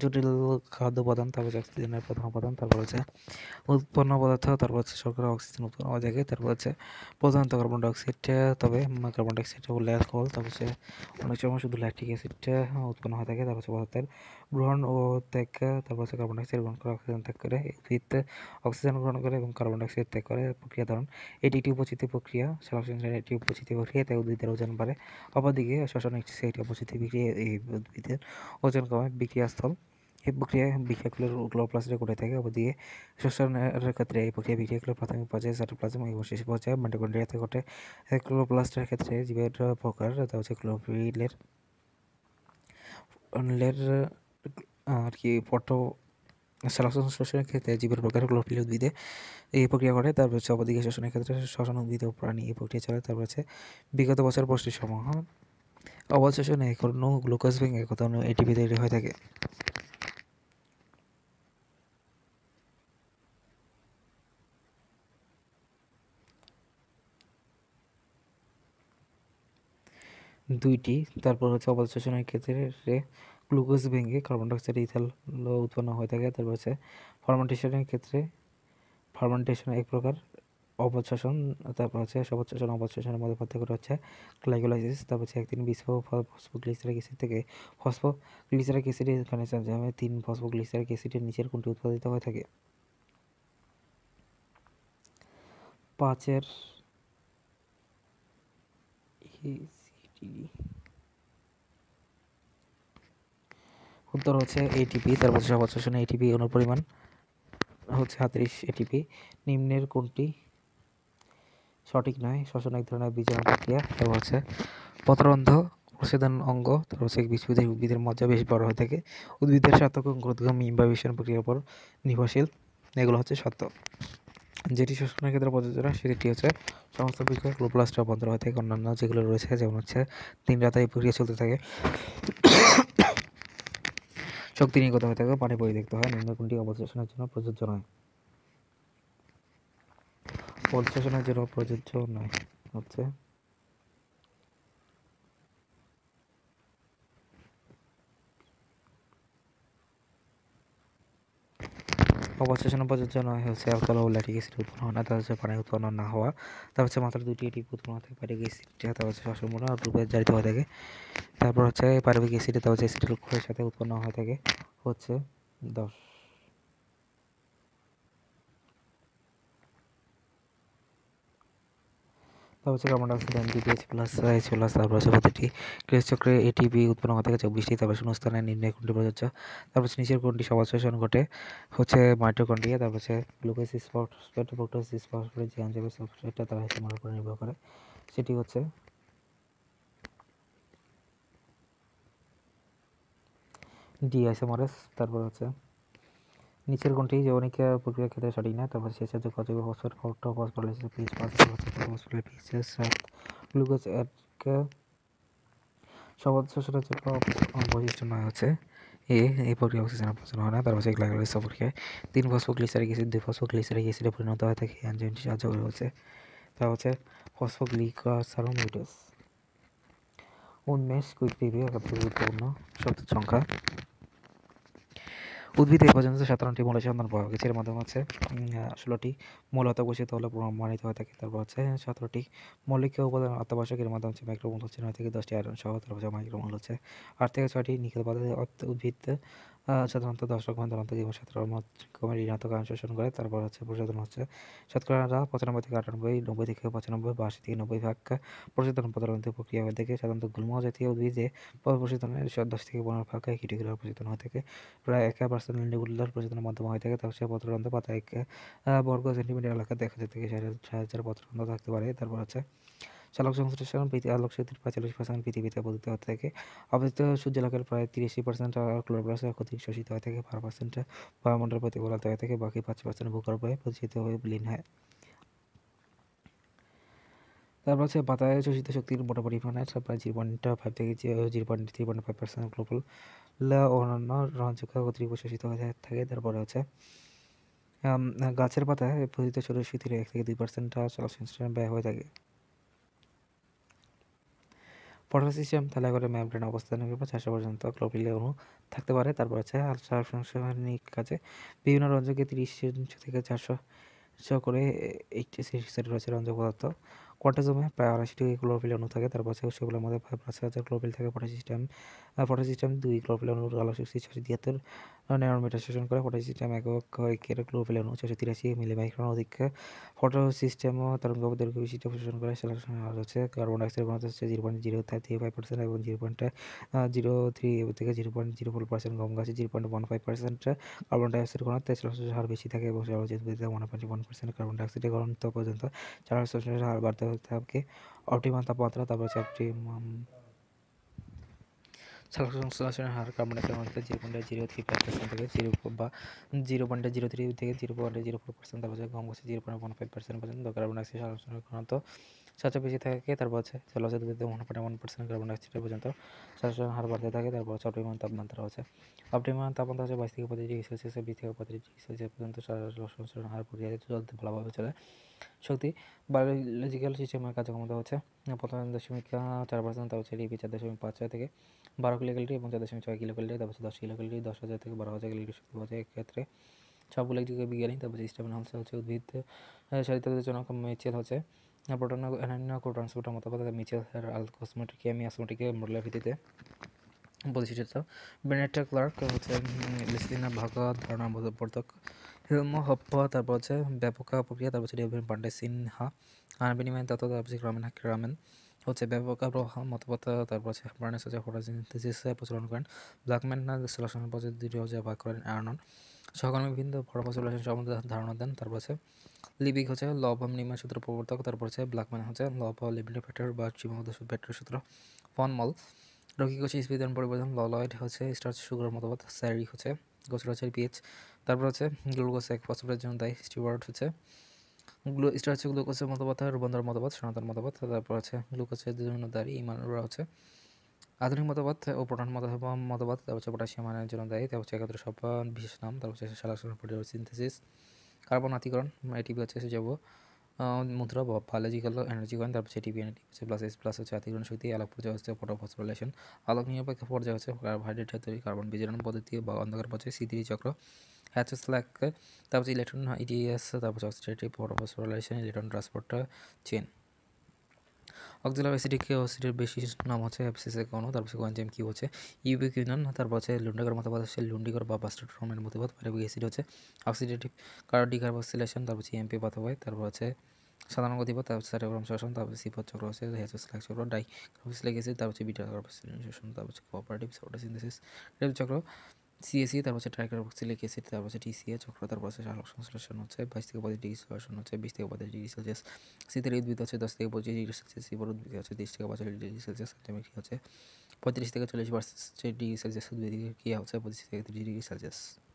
জটিল খাদ্য উপাদান তারপর হচ্ছে অক্সিজেনের প্রধান উপাদান তারপর হচ্ছে উৎপন্ন পদার্থ তারপর হচ্ছে শর্করা অক্সিজেন উৎপন্ন হয়ে থাকে তারপর হচ্ছে প্রধানত কার্বন ডাইঅক্সাইড তবে কার্বন ডাইঅক্সাইড হল কল তারপর হচ্ছে অনেক সময় শুধু ল্যাকটিক অ্যাসিড উৎপন্ন হয়ে থাকে তারপর হচ্ছে পদার্থের গ্রহণ ও ত্যাগ তারপর হচ্ছে কার্বন ডাইঅক্সাইড গ্রহণ করে অক্সিজেন ত্যাগ করে উদ্ভিদ অক্সিজেন গ্রহণ করে এবং কার্বন ডাইঅক্সাইড ত্যাগ করে প্রক্রিয়া ধরন এটি একটি উপচিতি প্রক্রিয়া শ্বাসের একটি উপচিতি প্রক্রিয়া তাই উদ্ভিদের ওজন বাড়ে অপরদিকে শ্বসন একটি উপচিতি বিক্রিয়া এই উদ্ভিদের ওজন কমায় বিক্রিয়াস্থল এই প্রক্রিয়া বিক্রিয়াগুলোর ক্লোরোপ্লাস্টে ঘটে থাকে অপরদিকে শ্বসনের ক্ষেত্রে এই প্রক্রিয়া বিক্রিয়াগুলো প্রাথমিক পর্যায়ে সাইটোপ্লাজম এবং শেষ পর্যায়ে মাইটোকন্ড্রিয়াতে ঘটে ক্লোরোপ্লাস্টের ক্ষেত্রে জীবের প্রকার তা হচ্ছে ক্লোরোফিলের আর কি ফটো শ্বাসন শ্বসনের ক্ষেত্রে জীবের প্রকার ক্লোরোফিল উদ্ভিদে এই প্রক্রিয়া করে তারপর হচ্ছে অপদিকে শ্বসনের ক্ষেত্রে শ্বসন উদ্ভিদ ও প্রাণী এই প্রক্রিয়া চলে তারপর হচ্ছে বিগত বছর পুষ্টি সমূহ অবশেষণে কোন গ্লুকোজ ভেঙে কোথাও এটিপি তৈরি হয়ে থাকে দুইটি তারপর হচ্ছে অবশেষণের ক্ষেত্রে গ্লুকোজ ভেঙে কার্বন ডাইঅক্সাইড ইথাল উৎপন্ন হয়ে থাকে তারপর হচ্ছে ফার্মেন্টেশনের ক্ষেত্রে ফার্মেন্টেশন এক প্রকার অবচ্ছাসন তারপর হচ্ছে সবচ্ছাসন অবচ্ছাসনের মধ্যে পার্থক্য হচ্ছে গ্লাইকোলাইসিস তারপর হচ্ছে একদিন বিস্ফো ফসফোগ্লিসারিক অ্যাসিড থেকে ফসফোগ্লিসারিক অ্যাসিড এখানে তিন ফসফোগ্লিসারিক অ্যাসিডের নিচের কোনটি উৎপাদিত হয়ে থাকে পাঁচের এসিডি উত্তর হচ্ছে এটিপি তার বছর বছর শুনে এটিপি অনুপরিমাণ হচ্ছে হাতিরিশ এটিপি নিম্নের কোনটি সঠিক নয় শ্বসন এক ধরনের বিজারণ প্রক্রিয়া এবং হচ্ছে পত্রন্ধ প্রসেদন অঙ্গ তার হচ্ছে বিষবিদের উদ্ভিদের মজ্জা বেশ বড় হয়ে থাকে উদ্ভিদের সার্থক বা বিষণ প্রক্রিয়ার উপর নির্ভরশীল এগুলো হচ্ছে সত্য যেটি শোষণের ক্ষেত্রে প্রযোজ্য না সেটি হচ্ছে সমস্ত প্রক্রিয়া ক্লোপ্লাস্টে বন্ধ হয়ে থাকে অন্যান্য যেগুলো রয়েছে যেমন হচ্ছে দিন রাত এই প্রক্রিয়া চলতে থাকে শক্তি নির্গত হয়ে থাকে পানি দেখতে হয় নিম্ন কোনটি অবশেষণের জন্য প্রযোজ্য নয় অবশেষণের জন্য প্রযোজ্য নয় হচ্ছে অবশেষণ প্রযোজন হচ্ছে অতলা উল্লাটি গেছির উৎপন্ন হয় না তার হচ্ছে পানি উৎপন্ন না হওয়া তার হচ্ছে মাত্র দুটি এটি উৎপন্ন থাকে পারিবিক এসিডটা তার হচ্ছে শ্বসনমূল আর জারিত হয়ে থাকে তারপর হচ্ছে পারিবিক এসিডে তার হচ্ছে এসিড সাথে উৎপন্ন হয়ে থাকে হচ্ছে দশ তা হচ্ছে carbon dioxide N MBBS plus H plus তারপর হচ্ছে প্রতিটি ক্লেশচক্রে এটিপি উৎপন্ন হতে গেছে চব্বিশটি তারপর শূন্যস্থানে নির্ণয় কোনটি প্রযোজ্য তারপর হচ্ছে নিচের কোনটি সমাশ্লেষণ ঘটে হচ্ছে মাইটোকন্ড্রিয়া তারপর হচ্ছে glucose spot spot fructose spot করে যে অঞ্চলের সাবস্ট্রেটটা তার হচ্ছে মনের উপর নির্ভর করে সেটি হচ্ছে ডিআইসোমারেস তারপর হচ্ছে নিচের কোনটি যে অনেক প্রক্রিয়া ক্ষেত্রে সঠিক না তারপর শেষের যে কতগুলো ফসফেট কটো ফসফোরাইস পিএইচ পাঁচ ফসফোরাইস পিএইচ সাত গ্লুকোজ এরকে সমাজ শোষণের যে বৈশিষ্ট্য নয় হচ্ছে এ এই প্রক্রিয়া অক্সিজেন অপচয় হয় না তারপর পাশে গ্লাইকোলাইসিস প্রক্রিয়ায় তিন ফসফোগ্লিসারিক অ্যাসিড দুই ফসফোগ্লিসারিক অ্যাসিডে পরিণত হয় থাকে এনজাইমটি সাহায্য করে হচ্ছে তা হচ্ছে ফসফোগ্লিকাসারোমিউটাস উন্মেষ কুইক অর্থাৎ গুরুত্বপূর্ণ শব্দের সংখ্যা উদ্ভিদের এ পর্যন্ত সাতান্নটি মূলের সন্ধান পাওয়া গেছে এর মাধ্যমে হচ্ছে ষোলোটি মূল অত্যাবশ্যিত হলে প্রমাণিত হয়ে থাকে তারপর হচ্ছে হ্যাঁ, সতেরোটি মৌলিক উপাদান অত্যাবশ্যক মাধ্যমে হচ্ছে মাইক্রোমূল হচ্ছে নয় থেকে দশটি আয়রন সহ তারপর হচ্ছে মাইক্রোমূল হচ্ছে আট থেকে ছয়টি নিকেল পদার্থ উদ্ভিদ সাধারণত দশ রকমের ধরন জীবনযাত্রার মত ঋণাত্মক অংশ শোষণ করে তারপর হচ্ছে প্রসাদন হচ্ছে শতকরা পঁচানব্বই থেকে আটানব্বই নব্বই থেকে পঁচানব্বই বা আশি থেকে নব্বই ভাগ প্রসাদন প্রধানত প্রক্রিয়া হয়ে থাকে সাধারণত গুল্ম জাতীয় উদ্ভিদে প্রসাদনের দশ থেকে পনেরো ভাগ কিটিগুলার প্রসাদন হয়ে থাকে প্রায় এক পার্সেন্ট উল্লার প্রসাদনের মাধ্যমে হয়ে থাকে তার হচ্ছে পত্ররন্ধ্র পাতা এক বর্গ সেন্টিমিটার এলাকা দেখা যেতে সাড়ে হাজার পত্ররন্ধ্র থাকতে পারে তারপর হচ্ছে চালক সংশ্লেষণ আলোক শক্তির পঁয়তাল্লিশ পার্সেন্ট পৃথিবীতে পতিত হয়ে থাকে অবস্থিত এলাকার প্রায় তিরিশ পার্সেন্ট আর ক্লোরোপ্লাস্ট শোষিত হয়ে থাকে বারো পার্সেন্ট বায়ুমণ্ডল প্রতিফলিত হয়ে থাকে বাকি পাঁচ পার্সেন্ট ভূগর্ভে প্রতিষ্ঠিত হয়ে বিলীন হয় তারপর হচ্ছে বাতায় শোষিত শক্তির মোটামুটি পরিমাণে প্রায় জিরো পয়েন্ট ফাইভ থেকে zero point three point five percent global অন্যান্য রহনযোগ্য অতিরিক্ত শোষিত হয়ে থাকে তারপরে হচ্ছে গাছের পাতায় প্রতিত সৌরশক্তির এক থেকে দুই পার্সেন্ট চলসংশ্লেষণ ব্যয় হয়ে থাকে পটাশ সিস্টেম থালাগড়ে মেমব্রেন অবস্থান উপর চারশো পর্যন্ত ক্লোপিলে অণু থাকতে পারে তারপর আছে আলসার সংশোধনিক কাজে বিভিন্ন রঞ্জকে তিরিশ থেকে চারশো করে এইচটিসি রয়েছে রঞ্জক পদার্থ পটাশিয়ামে প্রায় আড়াইশি থেকে ক্লোরোফিল অনু থাকে তার পাশে সেগুলোর মধ্যে প্রায় পাঁচ হাজার ক্লোরোফিল থাকে পটাশিয়াম সিস্টেম দুই ক্লোরোফিল অণু আলোশক্তি ছশো তিয়াত্তর ন্যানোমিটার শোষণ করে পটাশিয়াম একক একের ক্লোরোফিল অনু ছশো তিরাশি মাইক্রন অধিক ফটো সিস্টেম তরঙ্গ দৈর্ঘ্য বিশিষ্ট শোষণ করে আর হচ্ছে কার্বন ডাইঅক্সাইড ঘনত্ব হচ্ছে zero point zero three five percent এবং জিরো পয়েন্ট জিরো থ্রি থেকে zero point zero four percent গম গাছে zero point one five percent carbon dioxide ঘনত্ব হার বেশি থাকে এবং হচ্ছে one point one percent carbon ডাইঅক্সাইডের ঘনত্ব পর্যন্ত চার হার বাড়তে आपके औटी माता पात्र তারপরে সালফার সংশ্লেষণের হার carbon dioxide zero point zero three five percent থেকে জিরো বা জিরো পয়েন্ট জিরো থ্রি থেকে zero point zero four percent তারপর গম গাছে zero point one five percent পর্যন্ত কার্বন ডাইঅক্সাইড সালফার ঘনত্ব সবচেয়ে বেশি থাকে তারপর হচ্ছে জলাশয় দুধ one point percent carbon dioxide পর্যন্ত স্যাচুরেশন হার বাড়তে থাকে তারপর হচ্ছে অপরিমাণ তাপমাত্রা হচ্ছে অপরিমাণ তাপমাত্রা হচ্ছে বাইশ থেকে পঁচিশ ডিগ্রি সেলসিয়াসে বিশ থেকে পঁচিশ ডিগ্রি সেলসিয়াস পর্যন্ত সংশ্লেষণ হার পর্যায়ে চলতে ভালোভাবে চলে শক্তি বায়োলজিক্যাল সিস্টেমের কার্যক্ষমতা হচ্ছে প্রথম দশমিক চার পার্সেন্ট তারপর হচ্ছে ডিপি চার দশমিক পাঁচ ছয় থেকে বারো কিলো ক্যালোরি এবং চার দশমিক ছয় কিলো ক্যালোরি তারপর দশ কিলো ক্যালোরি দশ হাজার থেকে বারো হাজার ক্যালোরি শক্তি পাওয়া যায় এক্ষেত্রে সব উল্লেখযোগ্য বিজ্ঞানী তারপর স্টেপেন হচ্ছে উদ্ভিদ সারিতে জন্য মেচেল হচ্ছে నా ప్రోడక్ట్ నాకు నా ట్రాన్స్పోర్ట్ మొత్తం పథకం ఇచ్చేస్తారు వాళ్ళ కాస్మెటిక్ ఏమి కాస్మెటిక్ మోడల ভিত্তিতে প্রতিষ্ঠিত ক্লার্ক হচ্ছে লিসলিনা ভাগা ধারণা প্রবর্তক হিলম হপ্পা তারপর হচ্ছে ব্যাপকা প্রক্রিয়া তারপর হচ্ছে ডেভিন পান্ডে সিনহা আর বিনিময় তত তারপর হচ্ছে রামেন রামেন হচ্ছে ব্যাপক আবহাওয়া মতপাত তারপর হচ্ছে হ্যাপারনেস হচ্ছে হোরাজিন প্রচলন করেন ব্ল্যাকম্যান না সিলেকশন পদ্ধতি হচ্ছে ভাগ করেন আর্নন সহকর্মী বিভিন্ন বড় সম্বন্ধে ধারণা দেন তারপর আছে লিবিক হচ্ছে লব নির্মাণ সূত্র প্রবর্তক তারপর হচ্ছে ম্যান হচ্ছে লব লিমিটেড ফ্যাক্টর বা সীমাবদ্ধ ফ্যাক্টর সূত্র মল রকি হচ্ছে স্পিদান পরিবর্তন ললয়েড হচ্ছে স্টার্চ সুগার মতবাদ স্যারি হচ্ছে গোসর হচ্ছে পিএইচ তারপর হচ্ছে গ্লুকোজ এক ফসফেটের জন্য দায়ী স্টিওয়ার্ড হচ্ছে গ্লু স্টার্চ গ্লুকোজের মতবাদ রূপান্তর মতবাদ সনাতন মতবাদ তারপর আছে গ্লুকোজের জন্য দায়ী ইমান হচ্ছে আধুনিক মতবাদ ও প্রধান মতবাদ মতবাদ তারপর হচ্ছে পটাশিয়াম আয়নের জন্য দায়ী তারপর হচ্ছে একত্র সব বিশেষ নাম তারপর হচ্ছে সালাকশন সিনথেসিস কার্বন আতিকরণ এটি হচ্ছে জৈব মুদ্রা বা বায়োলজিক্যাল এনার্জি কয়েন তারপর হচ্ছে টিপি এনার্জি হচ্ছে প্লাস এস প্লাস হচ্ছে আতিকরণ শক্তি আলোক পূজা হচ্ছে ফটোফসফোরেশন আলোক নিরপেক্ষ পর্যায়ে হচ্ছে কার্বোহাইড্রেট তৈরি কার্বন বিজারণ পদ্ধতি বা অন্ধকার পর্যায়ে সিদ্ধি চক্র হ্যাচ স্ল্যাক তারপর ইলেকট্রন ইডিএস তারপর হচ্ছে oxidative photophosphorylation electron transport chain অক্সিলার অ্যাসিডিক অ্যাসিডের বেশি নাম হচ্ছে অ্যাপসিসে কোনো তারপর হচ্ছে কোয়ানজাইম কিউ হচ্ছে ইউবি কিউনান তারপর হচ্ছে লুন্ডাগর মতবাদ হচ্ছে লুন্ডিগর বা বাস্টাট্রমের মতবাদ প্যারাবিক অ্যাসিড হচ্ছে অক্সিডেটিভ কার্ডিকার্বসিলেশন তারপর হচ্ছে এমপি হয় তারপর হচ্ছে সাধারণ গতিপথ তারপর স্যাটোগ্রাম শ্বসন তারপর সিপথ চক্র হচ্ছে হেসো স্লাক চক্র ডাই কার্বসিলিক অ্যাসিড তারপর হচ্ছে বিটা কার্বসিলেশন তারপর হচ্ছে কোঅপারেটিভ সোটোসিনথেসিস সিনথেসিস চক্র সিএসি তারপর হচ্ছে ট্রাইকার্বক্সিলিক এসি তারপর হচ্ছে টিসিএ চক্র তারপর হচ্ছে আলোক সংশ্লেষণ হচ্ছে বাইশ থেকে পঁচিশ ডিগ্রি সেলসিয়াস হচ্ছে বিশ থেকে পঁচিশ ডিগ্রি সেলসিয়াস শীতের উদ্ভিদ হচ্ছে দশ থেকে পঁচিশ ডিগ্রি সেলসিয়াস শিবর উদ্ভিদ হচ্ছে তিরিশ থেকে পঁচিশ ডিগ্রি সেলসিয়াস সাতমিক হচ্ছে পঁয়ত্রিশ থেকে চল্লিশ পার্সেন্ট ডিগ্রি সেলসিয়াস উদ্ভিদ ক্রিয়া হচ্ছে পঁচিশ থেকে তিরিশ ডিগ্রি সেলসিয়াস